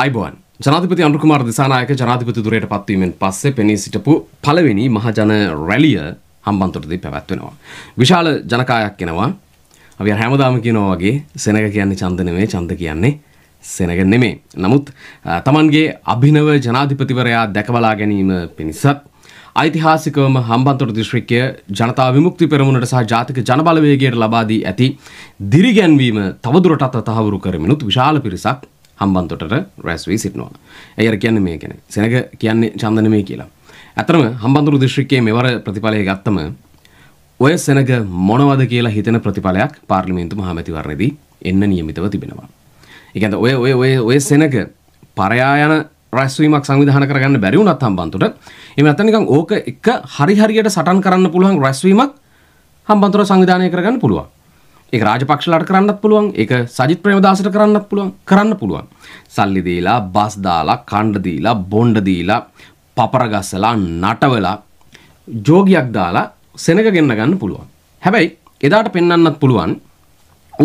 අයිබෝන් ජනාධිපති අනුකුමාර දිසානායක ජනාධිපතිදුරයට පත්වීමෙන් පස්සේ පෙනී සිටපු පළවෙනි මහජන රැලිය හම්බන්තොටදී පැවැත්වෙනවා. විශාල ජනකායක් එනවා. අපි හැමදාම කියනවා වගේ සෙනඟ කියන්නේ ඡන්ද නෙමෙයි ඡන්ද කියන්නේ සෙනඟ නෙමෙයි. නමුත් Tamanගේ අභිනව ජනාධිපතිවරයා දැකබලා ගැනීම පිණිසත් ඓතිහාසිකවම හම්බන්තොට දිස්ත්‍රික්කය ජනතා විමුක්ති පෙරමුණට සහ ජාතික ජනබලවේගයට ලබා දී ඇති දිරිගැන්වීම තවදුරටත් තහවුරු කරමිනුත් විශාල පිරිසක් හම්බන්තොටට රැස් වී සිටිනවා. ඇයි අර කියන්නේ මේ ගැන. සෙනඟ කියන්නේ චන්දනමේ කියලා. ඇත්තම හම්බන්තොට දිස්ත්‍රික්කයේ මෙවර ප්‍රතිඵලය ගත්තම ඔය සෙනඟ මොනවද කියලා හිතෙන ප්‍රතිඵලයක් පාර්ලිමේන්තු මහමැතිවරණයේදී එන්න නියමිතව තිබෙනවා. ඒ කියන්නේ ඔය ඔය ඔය ඔය සෙනඟ පරයා යන රැස්වීමක් සංවිධාන කරගන්න බැරි වුණත් හම්බන්තොට එහෙම නැත්නම් නිකන් ඕක එක හරි හරියට සටන් කරන්න පුළුවන් රැස්වීමක් හම්බන්තොට සංවිධානය කරගන්න පුළුවන්. ඒක රාජපක්ෂලාට කරන්නත් පුළුවන් ඒක සජිත් ප්‍රේමදාසට කරන්නත් පුළුවන් කරන්න පුළුවන් සල්ලි දීලා බස් දාලා කණ්ඩ දීලා බොණ්ඩ දීලා පපර ගස්සලා නටවලා ජෝගියක් දාලා සෙනඟ ගෙන්න ගන්න පුළුවන් හැබැයි එදාට පෙන්වන්නත් පුළුවන්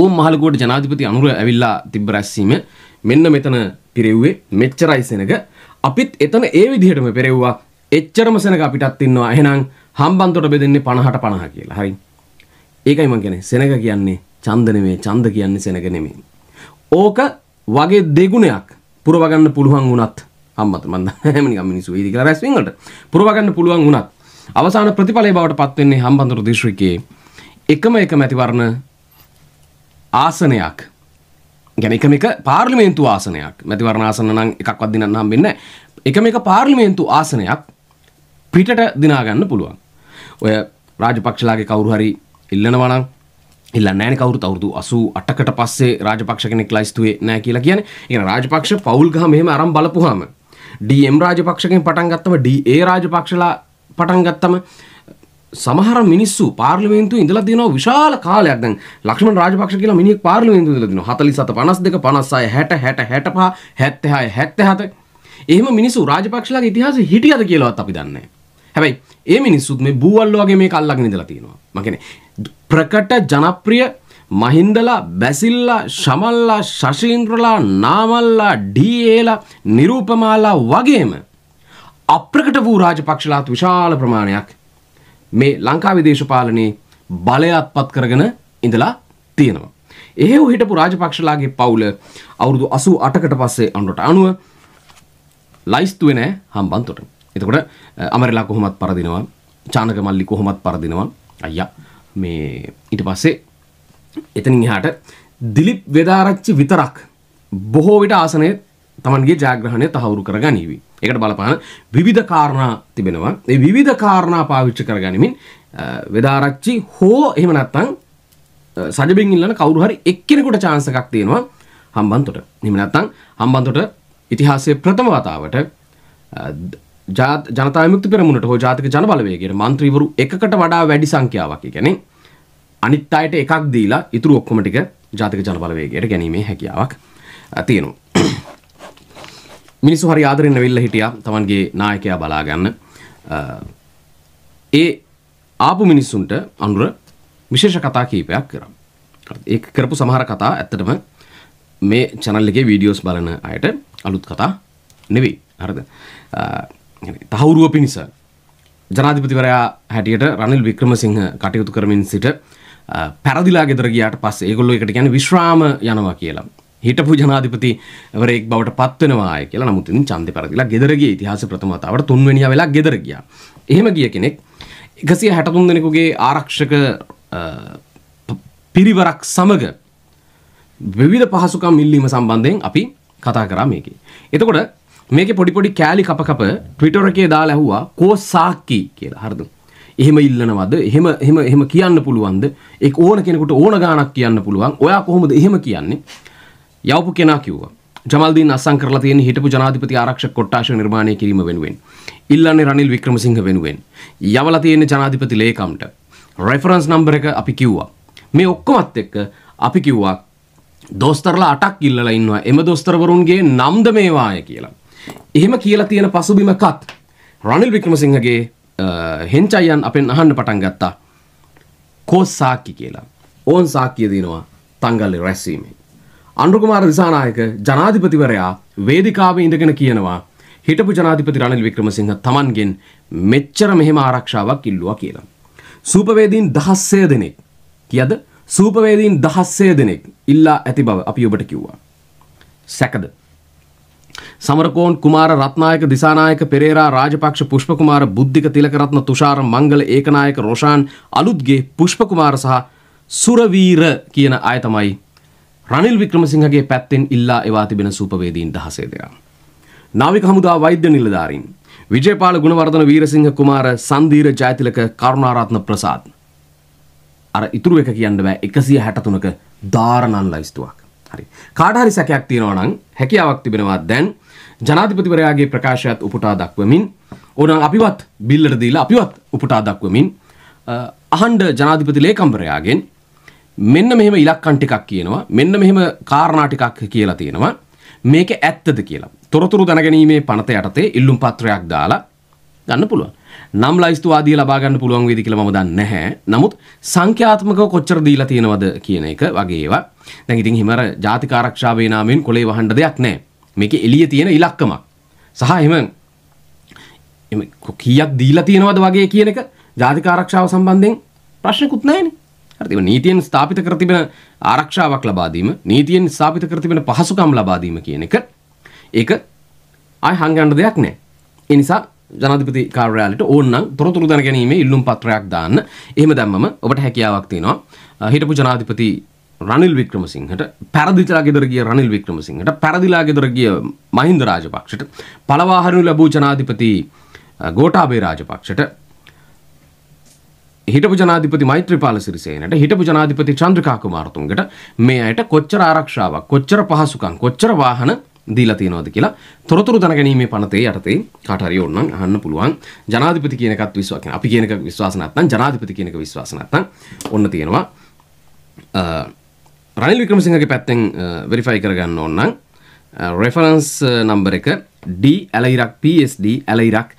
ඕම් මහලකුවට ජනාධිපති අනුර ඇවිල්ලා තිබ්බ රැස්වීම මෙන්න මෙතන පිරෙව්වේ මෙච්චරයි සෙනඟ අපිත් එතන ඒ විදිහටම පෙරෙව්වා එච්චරම සෙනඟ අපිටත් ඉන්නවා එහෙනම් හම්බන්තොට බෙදෙන්නේ 50ට 50 කියලා හරි ඒකයි මං කියන්නේ සෙනඟ කියන්නේ ඡන්ද නෙමෙයි ඡන්ද කියන්නේ සෙනඟ නෙමෙයි. ඕක වගේ දෙගුණයක් පුරව ගන්න පුළුවන් වුණත් අම්මත මන් හැම නිකම් මිනිස්සු වේදි කියලා රැස්වීම වලට පුරව ගන්න පුළුවන් වුණත් අවසාන ප්‍රතිඵලයේ බවට පත් වෙන්නේ හම්බන්තොට දිස්ත්‍රික්කයේ එකම එක මැතිවරණ ආසනයක් ගැන එකම එක පාර්ලිමේන්තු ආසනයක් මැතිවරණ ආසන නම් එකක්වත් දිනන්න හම්බෙන්නේ නැහැ එකම එක පාර්ලිමේන්තු ආසනයක් පිටට දිනා ගන්න පුළුවන් ඔය රාජපක්ෂලාගේ කවුරු හරි ඉල්ලනවනම් ඉල්ලා නෑන කවරුත් අවුරුදු අසූ අටකට පස්සේ රාජපක්ෂ කෙනෙක් ලයිස්තුවේ නෑ කියලා කියන ඒ රාජපක්ෂ පවුල් ගහ මෙහෙම අරම් බලපුහම ඩම් රාජපක්ෂකෙන් පටන් ගත්තම ඩඒ රාජපක්ෂලා පටන් ගත්තම සමහර මිනිස්සු පාර්ලිමේන්තු ඉඳලා තියෙනවා විශාල කාලයක් දැන් ලක්ෂ්මන් රාජපක්ෂ කියලා මිනිහෙක් පාර්ලිමේන්තු ඉඳලා තියෙනවා 47 52 56 60 60 65 76 77 එහෙම මිනිස්සු රාජපක්ෂලාගේ ඉතිහාසෙ හිටියද කියලාවත් අපි දන්නේ නැහැ හැබැයි ඒ මිනිස්සුත් මේ බූවල්ල වගේ මේ කල්ලගෙන ඉඳලා තියෙනවා. මම කියන්නේ ප්‍රකට ජනප්‍රිය මහින්දලා බැසිල්ලා ශමල්ලා ශශීන්ද්‍රලා නාමල්ලා ඩීඒලා නිරූපමාලා වගේම අප්‍රකට වූ රාජපක්ෂලාත් විශාල ප්‍රමාණයක් මේ ලංකාවේ දේශපාලනයේ බලය අත්පත් කරගෙන ඉඳලා තියෙනවා. එහෙව් හිටපු රාජපක්ෂලාගේ පවුල අවුරුදු 88කට පස්සේ අනුරට අනුව ලයිස්තුවේ නැහැ හම්බන්තොට. එතකොට අමරලා කොහොමත් පරදිනවා චානක මල්ලි කොහොමත් පරදිනවා අයියා මේ ඊට පස්සේ එතනින් එහාට දිලිප් වෙදාරච්චි විතරක් බොහෝ විට ආසනයේ තමන්ගේ ජයග්‍රහණය තහවුරු කරගනිවි. ඒකට බලපාන විවිධ කාරණා තිබෙනවා. ඒ විවිධ කාරණා පාවිච්චි කරගනිමින් වෙදාරච්චි හෝ එහෙම නැත්නම් සජබෙන් ඉල්ලන කවුරු හරි එක්කෙනෙකුට chance එකක් තියෙනවා හම්බන්තොට. එහෙම නැත්නම් හම්බන්තොට ඉතිහාසයේ ප්‍රථම වතාවට ජනතා විමුක්ති පෙරමුණට හෝ ජාතික ජනබලවේගයට മന്ത്രിවරු එකකට වඩා වැඩි සංඛ්‍යාවක් කියන්නේ අනිත් අයට එකක් දීලා ඉතුරු ඔක්කොම ටික ජාතික ජනබලවේගයට ගැනීමේ හැකියාවක් තියෙනවා. මිනිස්සු හරි ආදරෙන් නැවිල්ලා හිටියා Tamanගේ නායකයා බලා ගන්න. ඒ ආපු මිනිස්සුන්ට අනුර විශේෂ කතා කීපයක් කරා. ඒක කරපු සමහර කතා ඇත්තටම මේ channel එකේ videos බලන අයට අලුත් කතා නෙවෙයි. හරිද? තහවුරුව පිණිස ජනාධිපතිවරයා හැටියට රනිල් වික්‍රමසිංහ කටයුතු කරමින් සිට පැරදිලා ගෙදර ගියාට පස්සේ ඒගොල්ලෝ එකට කියන්නේ විශ්‍රාම යනවා කියලා. හිටපු ජනාධිපතිවරයෙක් බවට පත්වෙනවාය කියලා නමුත් ඉතින් ඡන්දේ පැරදිලා ගෙදර ගියේ ඉතිහාස ප්‍රථම වතාවට තුන්වෙනියා වෙලා ගෙදර ගියා. එහෙම ගිය කෙනෙක් 163 දෙනෙකුගේ ආරක්ෂක පිරිවරක් සමග විවිධ පහසුකම් ඉල්ලීම සම්බන්ධයෙන් අපි කතා කරා මේකේ. එතකොට මේක පොඩිපොඩි කෑලි කපකප ට්විටර් එකේ දාලා ඇහුවා කෝ සාක්කි කියලා හරිද එහෙම ඉල්ලනවද එහෙම එහෙම එහෙම කියන්න පුළුවන්ද ඒක ඕන කෙනෙකුට ඕන ගාණක් කියන්න පුළුවන් ඔයා කොහොමද එහෙම කියන්නේ යවපු කෙනා කිව්වා ජමල්දීන් අස්සම් කරලා තියෙන හිටපු ජනාධිපති ආරක්ෂක කොට්ටාශය නිර්මාණය කිරීම වෙනුවෙන් ඉල්ලන්නේ රනිල් වික්‍රමසිංහ වෙනුවෙන් යවලා තියෙන ජනාධිපති ලේකම්ට රෙෆරන්ස් නම්බර් එක අපි කිව්වා මේ ඔක්කොමත් එක්ක අපි කිව්වා දොස්තරලා අටක් ඉල්ලලා ඉන්නවා එම දොස්තරවරුන්ගේ නම්ද මේවාය කියලා එහෙම කියලා තියෙන පසුබිමකත් රනිල් වික්‍රමසිංහගේ හෙන්චයියන් අපෙන් අහන්න පටන් ගත්තා කෝස් සාක්කි කියලා. ඕන් සාක්කිය දෙනවා තංගල්ලි රැස්වීමේ. අනුරුකුමාර දිසානායක ජනාධිපතිවරයා වේදිකාවේ ඉඳගෙන කියනවා හිටපු ජනාධිපති රනිල් වික්‍රමසිංහ තමන්ගෙන් මෙච්චර මෙහෙම ආරක්ෂාවක් ඉල්ලුවා කියලා. සූපවේදීන් දහස්සය දෙනෙක් කියද සූපවේදීන් දහස්සය දෙනෙක් ඉල්ලා ඇති බව අපි ඔබට කිව්වා. සැකද සමරකෝන් කුමාර රත්නායක දිසානායක පෙරේරා රාජපක්ෂ පුෂ්පකුමාර බුද්ධික තිලකරත්න තුෂාර මංගල ඒකනායක රොෂාන් අලුත්ගේ පුෂ්පකුමාර සහ සුරවීර කියන අය තමයි රනිල් වික්‍රමසිංහගේ පැත්තෙන් ඉල්ලා එවා තිබෙන සූපවේදීන් දහසේ දෙනා. නාවික හමුදා වෛද්‍ය නිලධාරීන් විජයපාල ගුණවර්ධන වීරසිංහ කුමාර සන්දීර ජයතිලක කරුණාරත්න ප්‍රසාද් අර ඉතුරු එක කියන්න බෑ 163ක දාරණන් ලයිස්තුවක් හරි කාට හරි සැකයක් තියෙනවා නම් හැකියාවක් තිබෙනවා දැන් ජනාධිපතිවරයාගේ ප්‍රකාශයත් උපුටා දක්වමින් ඕනම් අපිවත් බිල්ලට දීලා අපිවත් උපුටා දක්වමින් අහන්ඩ ජනාධිපති ලේකම්බරයාගෙන් මෙන්න මෙහෙම ඉලක්කන් ටිකක් කියනවා මෙන්න මෙහෙම කාරණා ටිකක් කියලා තියෙනවා මේක ඇත්තද කියලා. තොරතුරු දැනගැනීමේ පනත යටතේ ඉල්ලුම් පත්‍රයක් දාලා ගන්න පුළුවන්. නම් ලයිස්තු ආදී ලබා ගන්න පුළුවන් වේවිද කියලා මම දන්නේ නැහැ. නමුත් සංඛ්‍යාත්මකව කොච්චර දීලා තියෙනවද කියන එක වගේ ඒවා දැන් ඉතින් හිමර ජාතික ආරක්ෂාවේ නාමයෙන් කොලේ වහන්න දෙයක් නැහැ. මේක එළියේ තියෙන ඉලක්කමක්. සහ එහෙම කීයක් දීලා තියෙනවද වගේ කියන එක ජාතික ආරක්ෂාව සම්බන්ධයෙන් ප්‍රශ්නකුත් නැහැනේ. හරිද? නීතියෙන් ස්ථාපිත කර තිබෙන ආරක්ෂාවක් ලබා දීම, නීතියෙන් ස්ථාපිත කර තිබෙන පහසුකම් ලබා දීම කියන එක ඒක ආය හංගන්න දෙයක් නැහැ. ඒ නිසා ජනාධිපති කාර්යාලයට ඕනනම් තොරතුරු දැන ගැනීමේ ඉල්ලුම් පත්‍රයක් දාන්න. එහෙම දැම්මම ඔබට හැකියාවක් තියෙනවා. හිටපු ජනාධිපති රනිල් වික්‍රමසිංහට පැරදිලා ගෙදර ගිය රනිල් වික්‍රමසිංහට පැරදිලා ගෙදර ගිය මහින්ද රාජපක්ෂට පළවාහරණු ලැබූ ජනාධිපති ගෝඨාභය රාජපක්ෂට හිටපු ජනාධිපති මෛත්‍රීපාල සිරිසේනට හිටපු ජනාධිපති චන්ද්‍රිකා කුමාරතුංගට මේ අයට කොච්චර ආරක්ෂාවක් කොච්චර පහසුකම් කොච්චර වාහන දීලා තියෙනවද කියලා තොරතුරු දැනගැනීමේ පනතේ යටතේ කාට හරි ඕනනම් අහන්න පුළුවන් ජනාධිපති කියන එකත් විශ්වාස කරන අපි කියන එක විශ්වාස නැත්නම් ජනාධිපති කියන එක විශ්වාස නැත්නම් ඔන්න තියෙනවා රනිල් වික්‍රමසිංහගේ පැත්තෙන් වෙරිෆයි කරගන්න ඕන්නම් රෙෆරන්ස් නම්බර එක D ඇලයිරක් PSD ඇලයිරක්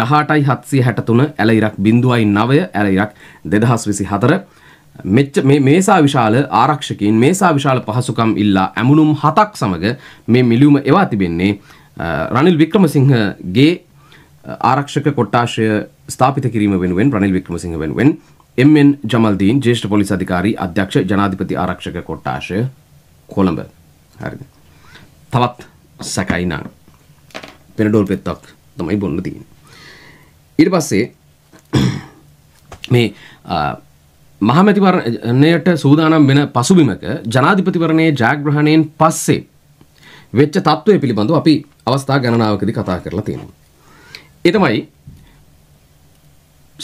දහටයි හත්සිය හැටතුන ඇලයිරක් බිඳුවයි නවය ඇලයිරක් දෙදහස් විසි හතර මෙච්ච මේ මේසා විශාල ආරක්ෂකින් මේසා විශාල පහසුකම් ඉල්ලා ඇමුණුම් හතක් සමඟ මේ මිලියුම එවා තිබෙන්නේ රනිල් වික්‍රමසිංහගේ ආරක්ෂක කොට්ටාශය ස්ථාපිත කිරීම වෙනුවෙන් රනිල් වික්‍රමසිංහ වෙනුවෙන් එම් එන් ජමල්දීන් ජේෂ්ඨ පොලිස් අධිකාරී අධ්‍යක්ෂ ජනාධිපති ආරක්ෂක කොට්ටාශය කොළඹ හරිද තවත් සැකයි නම් පෙනඩෝල් පෙත්තක් තමයි බොන්න තියෙන්නේ ඊට පස්සේ මේ මහමැතිවරණයට සූදානම් වෙන පසුබිමක ජනාධිපතිවරණයේ ජයග්‍රහණයෙන් පස්සේ වෙච්ච තත්ත්වය පිළිබඳව අපි අවස්ථා ගණනාවකදී කතා කරලා තියෙනවා. ඒ තමයි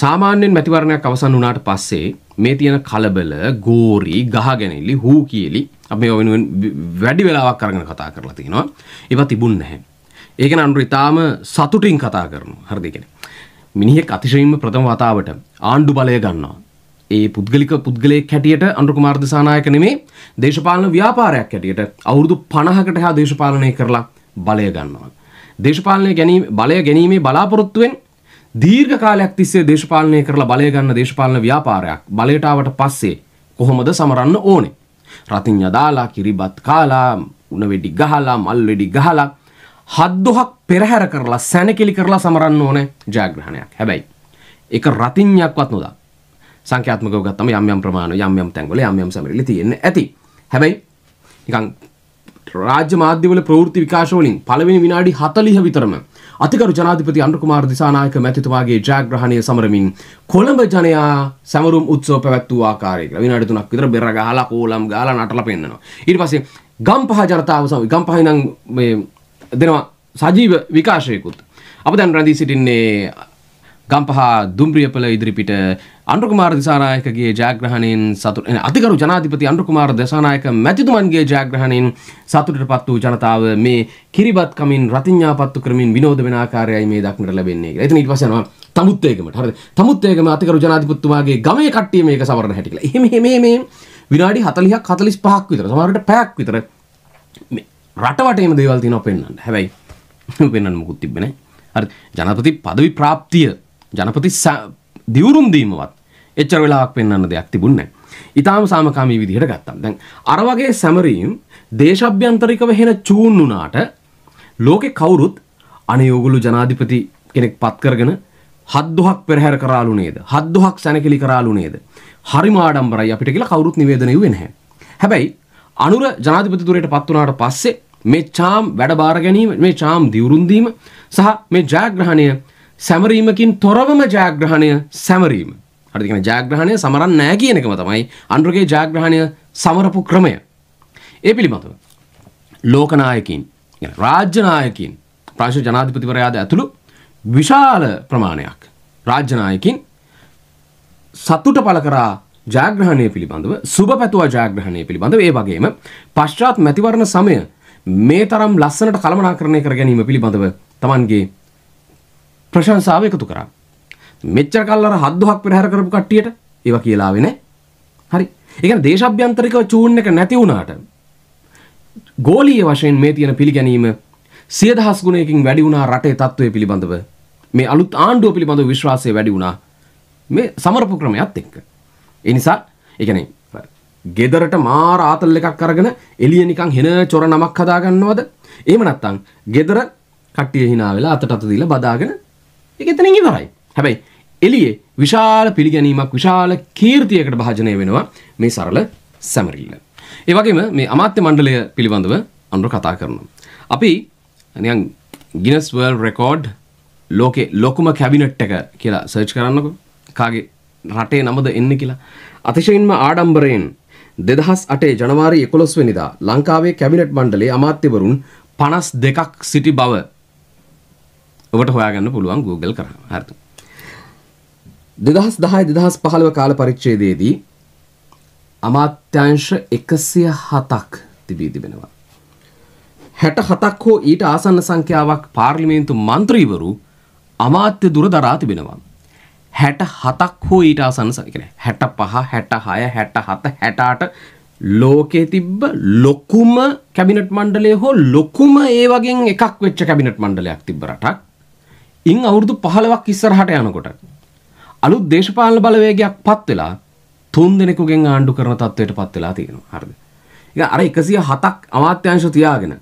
සාමාන්‍යෙන් මැතිවරණයක් අවසන් වනාට පස්සේ මේ තියෙන කලබල ගෝරී ගහගැනිල්ලි හූ කියලි අපේ ඔවෙනුවෙන් වැඩි වෙලාවක් කරගෙන කතා කරලා තියෙනවා ඒවා තිබුන් නැහැ ඒකන අනුර ඉතාම සතුටින් කතා කරනු හරදිගෙන මිනිහෙක් අතිශයින්ම ප්‍රථම වතාවට ආණ්ඩු බලය ගන්නවා ඒ පුද්ගලික පුද්ගලයේ හැටියට අනුරු කුමාර්දසානායක නෙමේ දේශපාලන ව්‍යාපාරයක් හැටියට අවුරුදු පණහකට හා දේශපාලනය කරලා බලය ගන්නවා දේශපාලනය ගැනීම බලය ගැනීමේ බලාපොරොත්තුවෙන් දීර්ඝ කාලයක් තිස්සේ දේශපාලනය කරලා බලය ගන්න දේශපාලන ව්‍යාපාරයක් බලයට ආවට පස්සේ කොහොමද සමරන්න ඕනේ? රතිඤ්ඤා දාලා, කිරිබත් කාලා, උණ වෙඩි ගහලා, මල් වෙඩි ගහලා හත් දොහක් පෙරහැර කරලා සැනකෙලි කරලා සමරන්න ඕනේ ජයග්‍රහණයක්. හැබැයි ඒක රතිඤ්ඤයක්වත් නොදා සංඛ්‍යාත්මකව ගත්තම යම් යම් ප්‍රමාණ යම් යම් තැන්වල යම් යම් සමරෙලි තියෙන්න ඇති. හැබැයි නිකන් රාජ්‍ය මාධ්‍යවල ප්‍රවෘත්ති විකාශ වලින් පළවෙනි විනාඩි 40 විතරම අතිකරු ජනාධිපති අනුකුමාර දිසානායක මැතිතුමාගේ ජයග්‍රහණය සමරමින් කොළඹ ජනයා සැමරුම් උත්සව පැවැත්වූ ආකාරය කියලා විනාඩි තුනක් විතර බෙර ගහලා කෝලම් ගාලා නටලා පෙන්නනවා ඊට පස්සේ ගම්පහ ජනතාව සමග ගම්පහ ඉඳන් මේ දෙනවා සජීව විකාශයකුත් අප දැන් රැඳී සිටින්නේ ගම්පහ දුම්රියපල ඉදිරිපිට අන්ුකුමාර දිසානායකගේ ජයග්‍රහණයෙන් සතුට අධිකරු ජනාධිපති අන්ුකුමාර දසානායක මැතිතුමන්ගේ ජයග්‍රහණයෙන් සතුටට පත් වූ ජනතාව මේ කිරිබත් කමින් රතිඥාපත්තු කරමින් විනෝද වෙන ආකාරයයි මේ දක්නට ලැබෙන්නේ කියලා. එතන ඊට පස්සේ යනවා තමුත් ඒකමට. හරිද? තමුත් ඒකම අධිකරු ජනාධිපතිතුමාගේ ගමේ කට්ටිය මේක සවරන හැටි කියලා. එහෙම එහෙම මේ විනාඩි 40ක් 45ක් විතර සමහරවිට පැයක් විතර මේ රටවටේම දේවල් තියෙනවා පෙන්වන්න. හැබැයි පෙන්වන්න මොකුත් තිබ්බේ නැහැ. හරි ජනාධිපති පදවි ප්‍රාප්තිය ජනපති දිවුරුම් දීමවත් එච්චර වෙලාවක් පෙන්වන්න දෙයක් තිබුණේ නැහැ. ඊටාම සාමකාමී විදිහට ගත්තා. දැන් අර වගේ සැමරීම් දේශාභ්‍යන්තරිකව හෙන චූන් වුණාට ලෝකේ කවුරුත් අනේ ඕගොල්ලෝ ජනාධිපති කෙනෙක් පත් කරගෙන හත් දොහක් පෙරහැර කරාලු නේද? හත් දොහක් සැනකෙලි කරාලු නේද? හරිම ආඩම්බරයි අපිට කියලා කවුරුත් නිවේදනය වෙන්නේ නැහැ. හැබැයි අනුර ජනාධිපතිතුරයට පත් වුණාට පස්සේ මේ චාම් වැඩ බාර ගැනීම මේ චාම් දිවුරුන්දීම සහ මේ ජයග්‍රහණය සැමරීමකින් තොරවම ජාග්‍රහණය සැමරීම. හරිද කියන ජාග්‍රහණය සමරන්නේ නැහැ කියන එකම තමයි අනුරගේ ජාග්‍රහණය සමරපු ක්‍රමය. ඒ පිළිබඳව ලෝකනායකින් රාජ්‍ය නායකින් ප්‍රාශ ජනාධිපතිවරයාද ඇතුළු විශාල ප්‍රමාණයක් රාජ්‍ය නායකින් සතුට පළ කරා ජාග්‍රහණය පිළිබඳව සුබ පැතුවා ජාග්‍රහණය පිළිබඳව ඒ වගේම පශ්චාත් මැතිවරණ සමය මේ තරම් ලස්සනට කළමනාකරණය කර ගැනීම පිළිබඳව තමන්ගේ ප්‍රශංසාව එකතු කරා. මෙච්චර කල් අර හද්දොහක් පෙරහැර කරපු කට්ටියට ඒවා කියලාවේ නෑ. හරි. ඒ කියන්නේ දේශාභ්‍යන්තරිකව චූන් එක නැති වුණාට ගෝලීය වශයෙන් මේ තියෙන පිළිගැනීම සිය දහස් ගුණයකින් වැඩි වුණා රටේ තත්ත්වය පිළිබඳව මේ අලුත් ආණ්ඩුව පිළිබඳව විශ්වාසය වැඩි වුණා මේ සමරපු ක්‍රමයත් එක්ක. ඒ නිසා ඒ කියන්නේ ගෙදරට මාර ආතල් එකක් අරගෙන එළිය නිකන් හෙන චොර නමක් හදාගන්නවද? එහෙම නැත්නම් ගෙදර කට්ටිය hina වෙලා අතට අත දීලා බදාගෙන එක එතනින් ඉවරයි. හැබැයි එළියේ විශාල පිළිගැනීමක් විශාල කීර්තියකට භාජනය වෙනවා මේ සරල සැමරිල්ල. ඒ වගේම මේ අමාත්‍ය මණ්ඩලය පිළිබඳව අනුර කතා කරනවා. අපි නිකන් ගිනස් වර්ල් රෙකෝඩ් ලෝකේ ලොකුම කැබිනට් එක කියලා සර්ච් කරන්නකො. කාගේ රටේ නමද එන්නේ කියලා. අතිශයින්ම ආඩම්බරයෙන් දෙදහස් අටේ ජනවාරි එකොළොස් වෙනිදා ලංකාවේ කැබිනට් මණ්ඩලේ අමාත්‍යවරුන් පනස් දෙකක් සිටි බව ඔබට හොයාගන්න පුළුවන් Google කරාම. හරිද? 2010 2015 කාල පරිච්ඡේදයේදී අමාත්‍යංශ 107ක් තිබී තිබෙනවා. 67ක් හෝ ඊට ආසන්න සංඛ්‍යාවක් පාර්ලිමේන්තු മന്ത്രിවරු අමාත්‍ය දුර දරා තිබෙනවා. හැට හතක් හෝ ඊට ආසන්න සංකන හැට පහ හැට හය හැට හත හැටාට ලෝකේ තිබ්බ ලොකුම කැබිනට් මණ්ඩලය හෝ ලොකුම ඒ වගේ එකක් වෙච්ච කැබිනට් මණ්ඩලයක් තිබ්බ රටක් ඉන් අවුරුදු 15ක් ඉස්සරහට යනකොට අලුත් දේශපාලන බලවේගයක් පත් වෙලා තුන් දෙනෙකුගෙන් ආණ්ඩු කරන තත්ත්වයට පත් වෙලා තියෙනවා. හරිද? ඒක අර 107ක් අමාත්‍යාංශ තියාගෙන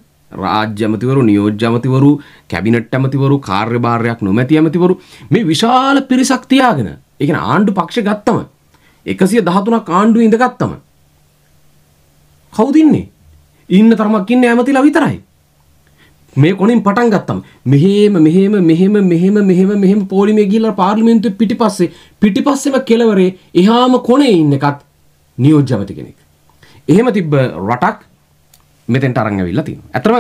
රාජ්‍ය ඇමතිවරු, නියෝජ්‍ය ඇමතිවරු, කැබිනට් ඇමතිවරු, කාර්යභාරයක් නොමැති ඇමතිවරු මේ විශාල පිරිසක් තියාගෙන, ඒ කියන්නේ ආණ්ඩු පක්ෂ ගත්තම 113ක් ආණ්ඩුවේ ඉඳගත්තම කවුද ඉන්නේ? ඉන්න තරමක් ඉන්නේ ඇමතිලා විතරයි. මේ කොනින් පටන් ගත්තම් මෙහෙම මෙහෙම මෙහෙම මෙහෙම මෙහෙම මෙහෙම පෝලිමේ ගිහිල්ලා පාර්ලිමේන්තුවේ පිටිපස්සේ පිටිපස්සෙම කෙළවරේ එහාම කොනේ ඉන්න එකත් නියෝජ්‍ය ඇමති කෙනෙක්. එහෙම තිබ්බ රටක් මෙතෙන්ට අරන් ඇවිල්ලා තියෙනවා. ඇත්තම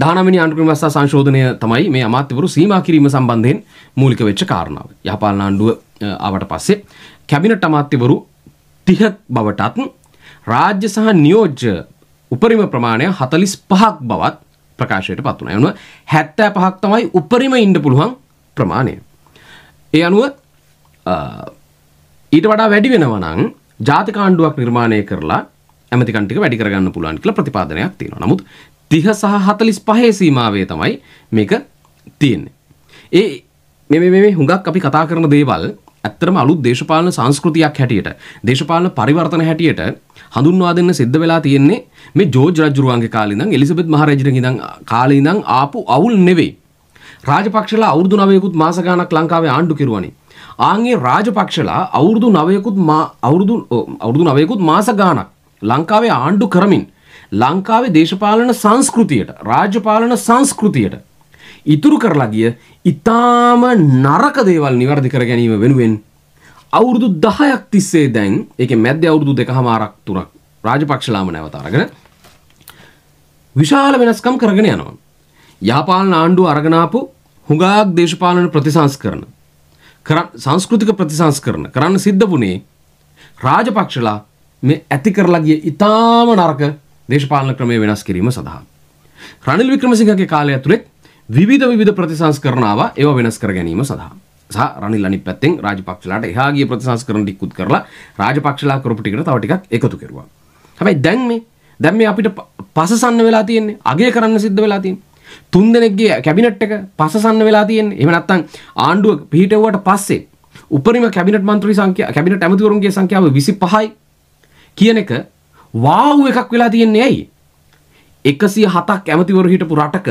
19 වෙනි ආණ්ඩුක්‍රම ව්‍යවස්ථා සංශෝධනය තමයි මේ අමාත්‍යවරු සීමා කිරීම සම්බන්ධයෙන් මූලික වෙච්ච කාරණාව. යහපාලන ආණ්ඩුව ආවට පස්සේ කැබිනට් අමාත්‍යවරු 30ක් බවටත් රාජ්‍ය සහ නියෝජ්‍ය උපරිම ප්‍රමාණය 45ක් බවත් ප්‍රකාශයට පත් වුණා. ඒ අනුව 75ක් තමයි උපරිම ඉන්න පුළුවන් ප්‍රමාණය. ඒ අනුව ඊට වඩා වැඩි වෙනවා නම් ජාතික ආණ්ඩුවක් නිර්මාණය කරලා ඇමතිකන් ටික වැඩි කරගන්න පුළුවන් කියලා ප්‍රතිපාදනයක් තියෙනවා. නමුත් 30 සහ 45 සීමාවේ තමයි මේක තියෙන්නේ. ඒ මේ මේ මේ හුඟක් අපි කතා කරන දේවල් ඇත්තරම අලුත් දේශපාලන සංස්කෘතියක් හැටියට දේශපාලන පරිවර්තන හැටියට හඳුන්වා දෙන්න සිද්ධ වෙලා තියෙන්නේ මේ ජෝර්ජ් රජුරුවන්ගේ කාලේ ඉඳන් එලිසබෙත් මහරජුගේ ඉඳන් කාලේ ඉඳන් ආපු අවුල් නෙවෙයි රාජපක්ෂලා අවුරුදු 9කුත් මාස ගාණක් ලංකාවේ ආණ්ඩු කෙරුවනේ ආන්ගේ රාජපක්ෂලා අවුරුදු නවයකුත් අවුරුදු අවුරුදු නවයකුත් මාස ගානක් ලංකාවේ ආණ්ඩු කරමින් ලංකාවේ දේශපාලන සංස්කෘතියට රාජපාලන සංස්කෘතියට ඉතුරු කරලා ගිය ඉතාම නරක දේවල් නිවැරදි කර ගැනීම වෙනුවෙන් අවුරුදු 10ක් තිස්සේ දැන් ඒකේ මැද්දේ අවුරුදු දෙකමාරක් තුනක් රාජපක්ෂලාම නැවත අරගෙන විශාල වෙනස්කම් කරගෙන යනවා. යහපාලන ආණ්ඩුව අරගෙන ආපු හුඟක් දේශපාලන ප්‍රතිසංස්කරණ සංස්කෘතික ප්‍රතිසංස්කරණ කරන්න සිද්ධ වුණේ රාජපක්ෂලා මේ ඇති කරලා ගිය ඉතාම නරක දේශපාලන ක්‍රමය වෙනස් කිරීම සඳහා. රනිල් වික්‍රමසිංහගේ කාලය ඇතුළේ විවිධ විධ ප්‍රතිසංස්කරනාව ඒව වෙනස් කර ගැනීම සඳහා. සහ රනිල් අනිත් පැත්තෙන් රාජපක්ෂලාට එහා ගිය ප්‍රතිසංස්කරණ ටිකුත් කරලා රාජපක්ෂලා කරපු ටිකට තව ටිකක් එකතු කෙරුවා. හැබැයි දැන් මේ දැන් මේ අපිට පසසන්න වෙලා තියෙන්නේ අගය කරන්න සිද්ධ වෙලා තියෙන්නේ තුන් දෙනෙක්ගේ කැබිනට් එක පසසන්න වෙලා තියෙන්නේ එහෙම නැත්නම් ආණ්ඩුව පිහිටෙව්වට පස්සේ උපරිම කැබිනට් මන්ත්‍රී සංඛ්‍යාව කැබිනට් ඇමතිවරුන්ගේ සංඛ්‍යාව 25යි කියන එක වාව් එකක් වෙලා තියෙන්නේ ඇයි 107ක් ඇමතිවරු හිටපු රටක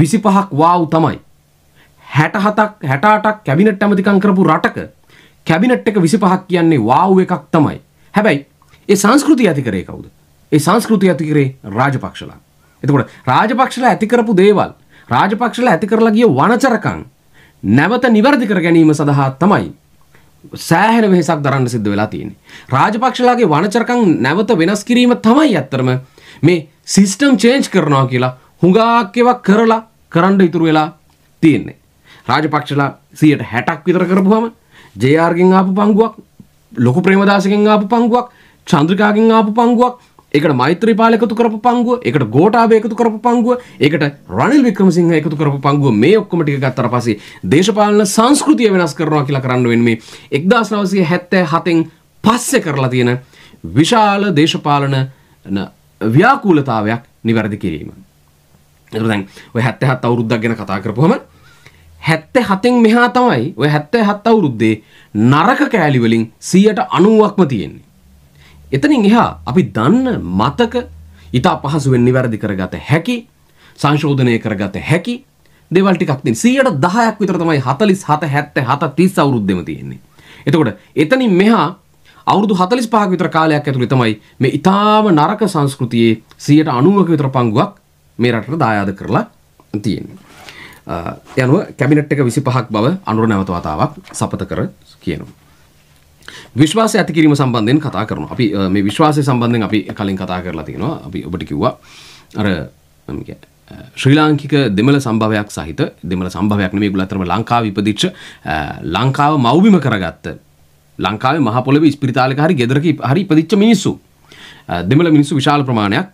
විසි පහක් වාව් තමයි. හැටහතක් හැටාටක් කැබිනට් ඇමතිකං කරපු රටක කැබිනට් එක විසි පහක් කියන්නේ වාව් එකක් තමයි. හැබැයි ඒ සංස්කෘතිය ඇති කරේ කවුද? ඒ සංස්කෘතිය ඇති කරේ රාජපක්ෂලා. එතකොට රාජපක්ෂලා ඇති කරපු දේවල් රාජපක්ෂලා ඇති කරලා ගිය වනචරකම් නැවත નિවර්ධි කර ගැනීම සඳහා තමයි සෑහෙන වෙහසක් දරන්න සිද්ධ වෙලා තියෙන්නේ. රාජපක්ෂලාගේ වනචරකම් නැවත වෙනස් කිරීම තමයි ඇත්තරම මේ සිස්ටම් චේන්ජ් කරනවා කියලා හුඟාක් ඒවා කරලා කරන්න ඉතුරු වෙලා තියෙන්නේ. රාජපක්ෂලා 160ක් විතර කරපුවම JR ගෙන් ආපු පංගුවක් ලොකු ප්‍රේමදාසගෙන් ආපු පංගුවක් චන්ද්‍රිකාගෙන් ආපු පංගුවක් ඒකට මෛත්‍රීපාල එකතු කරපු පංගුව ඒකට ගෝඨාභය එකතු කරපු පංගුව ඒකට රනිල් වික්‍රමසිංහ එකතු කරපු පංගුව මේ ඔක්කොම ටික ගත්තට පස්සේ දේශපාලන සංස්කෘතිය වෙනස් කරනවා කියලා කරන්න වෙන්නේ 1977න් පස්සේ කරලා තියෙන විශාල දේශපාලන ව්‍යාකූලතාවයක් નિවැරදි කිරීම. දැන් ඔය 77 අවුරුද්දක් ගැන කතා කරපුවම 77න් මෙහා තමයි ඔය 77 අවුරුද්දේ නරක කෑලි වලින් 90%ක්ම තියෙන්නේ. එතනින් එහා අපි දන්න මතක ඊට පහසුවෙන් નિවැරදි කරගත හැකි සංශෝධනය කරගත හැකි දේවල් ටිකක් තියෙන 110ක් විතර තමයි 47 77 30 අවුරුද්දෙම තියෙන්නේ. එතකොට එතනින් මෙහා අවුරුදු 45ක විතර කාලයක් ඇතුළේ තමයි මේ ඊටාම නරක සංස්කෘතියේ 90ක විතර පංගුවක් මේ රටට දායාද කරලා තියෙන්නේ. යනුව කැබිනට් එක 25ක් බව අනුර නැවත වතාවක් සපත කර කියනවා. විශ්වාසය ඇති කිරීම සම්බන්ධයෙන් කතා කරනවා. අපි මේ විශ්වාසය සම්බන්ධයෙන් අපි කලින් කතා කරලා තියෙනවා. අපි ඔබට කිව්වා අර ශ්‍රී ලාංකික දෙමළ සම්භවයක් සහිත දෙමළ සම්භවයක් නෙමෙයි ඒගොල්ලෝ අතරම ලංකාව ඉපදිච්ච ලංකාව මව්බිම කරගත්ත ලංකාවේ මහ පොළවේ ඉස්පිරිතාලයක හරි ගෙදරක හරි ඉපදිච්ච මිනිස්සු දෙමළ මිනිස්සු විශාල ප්‍රමාණයක්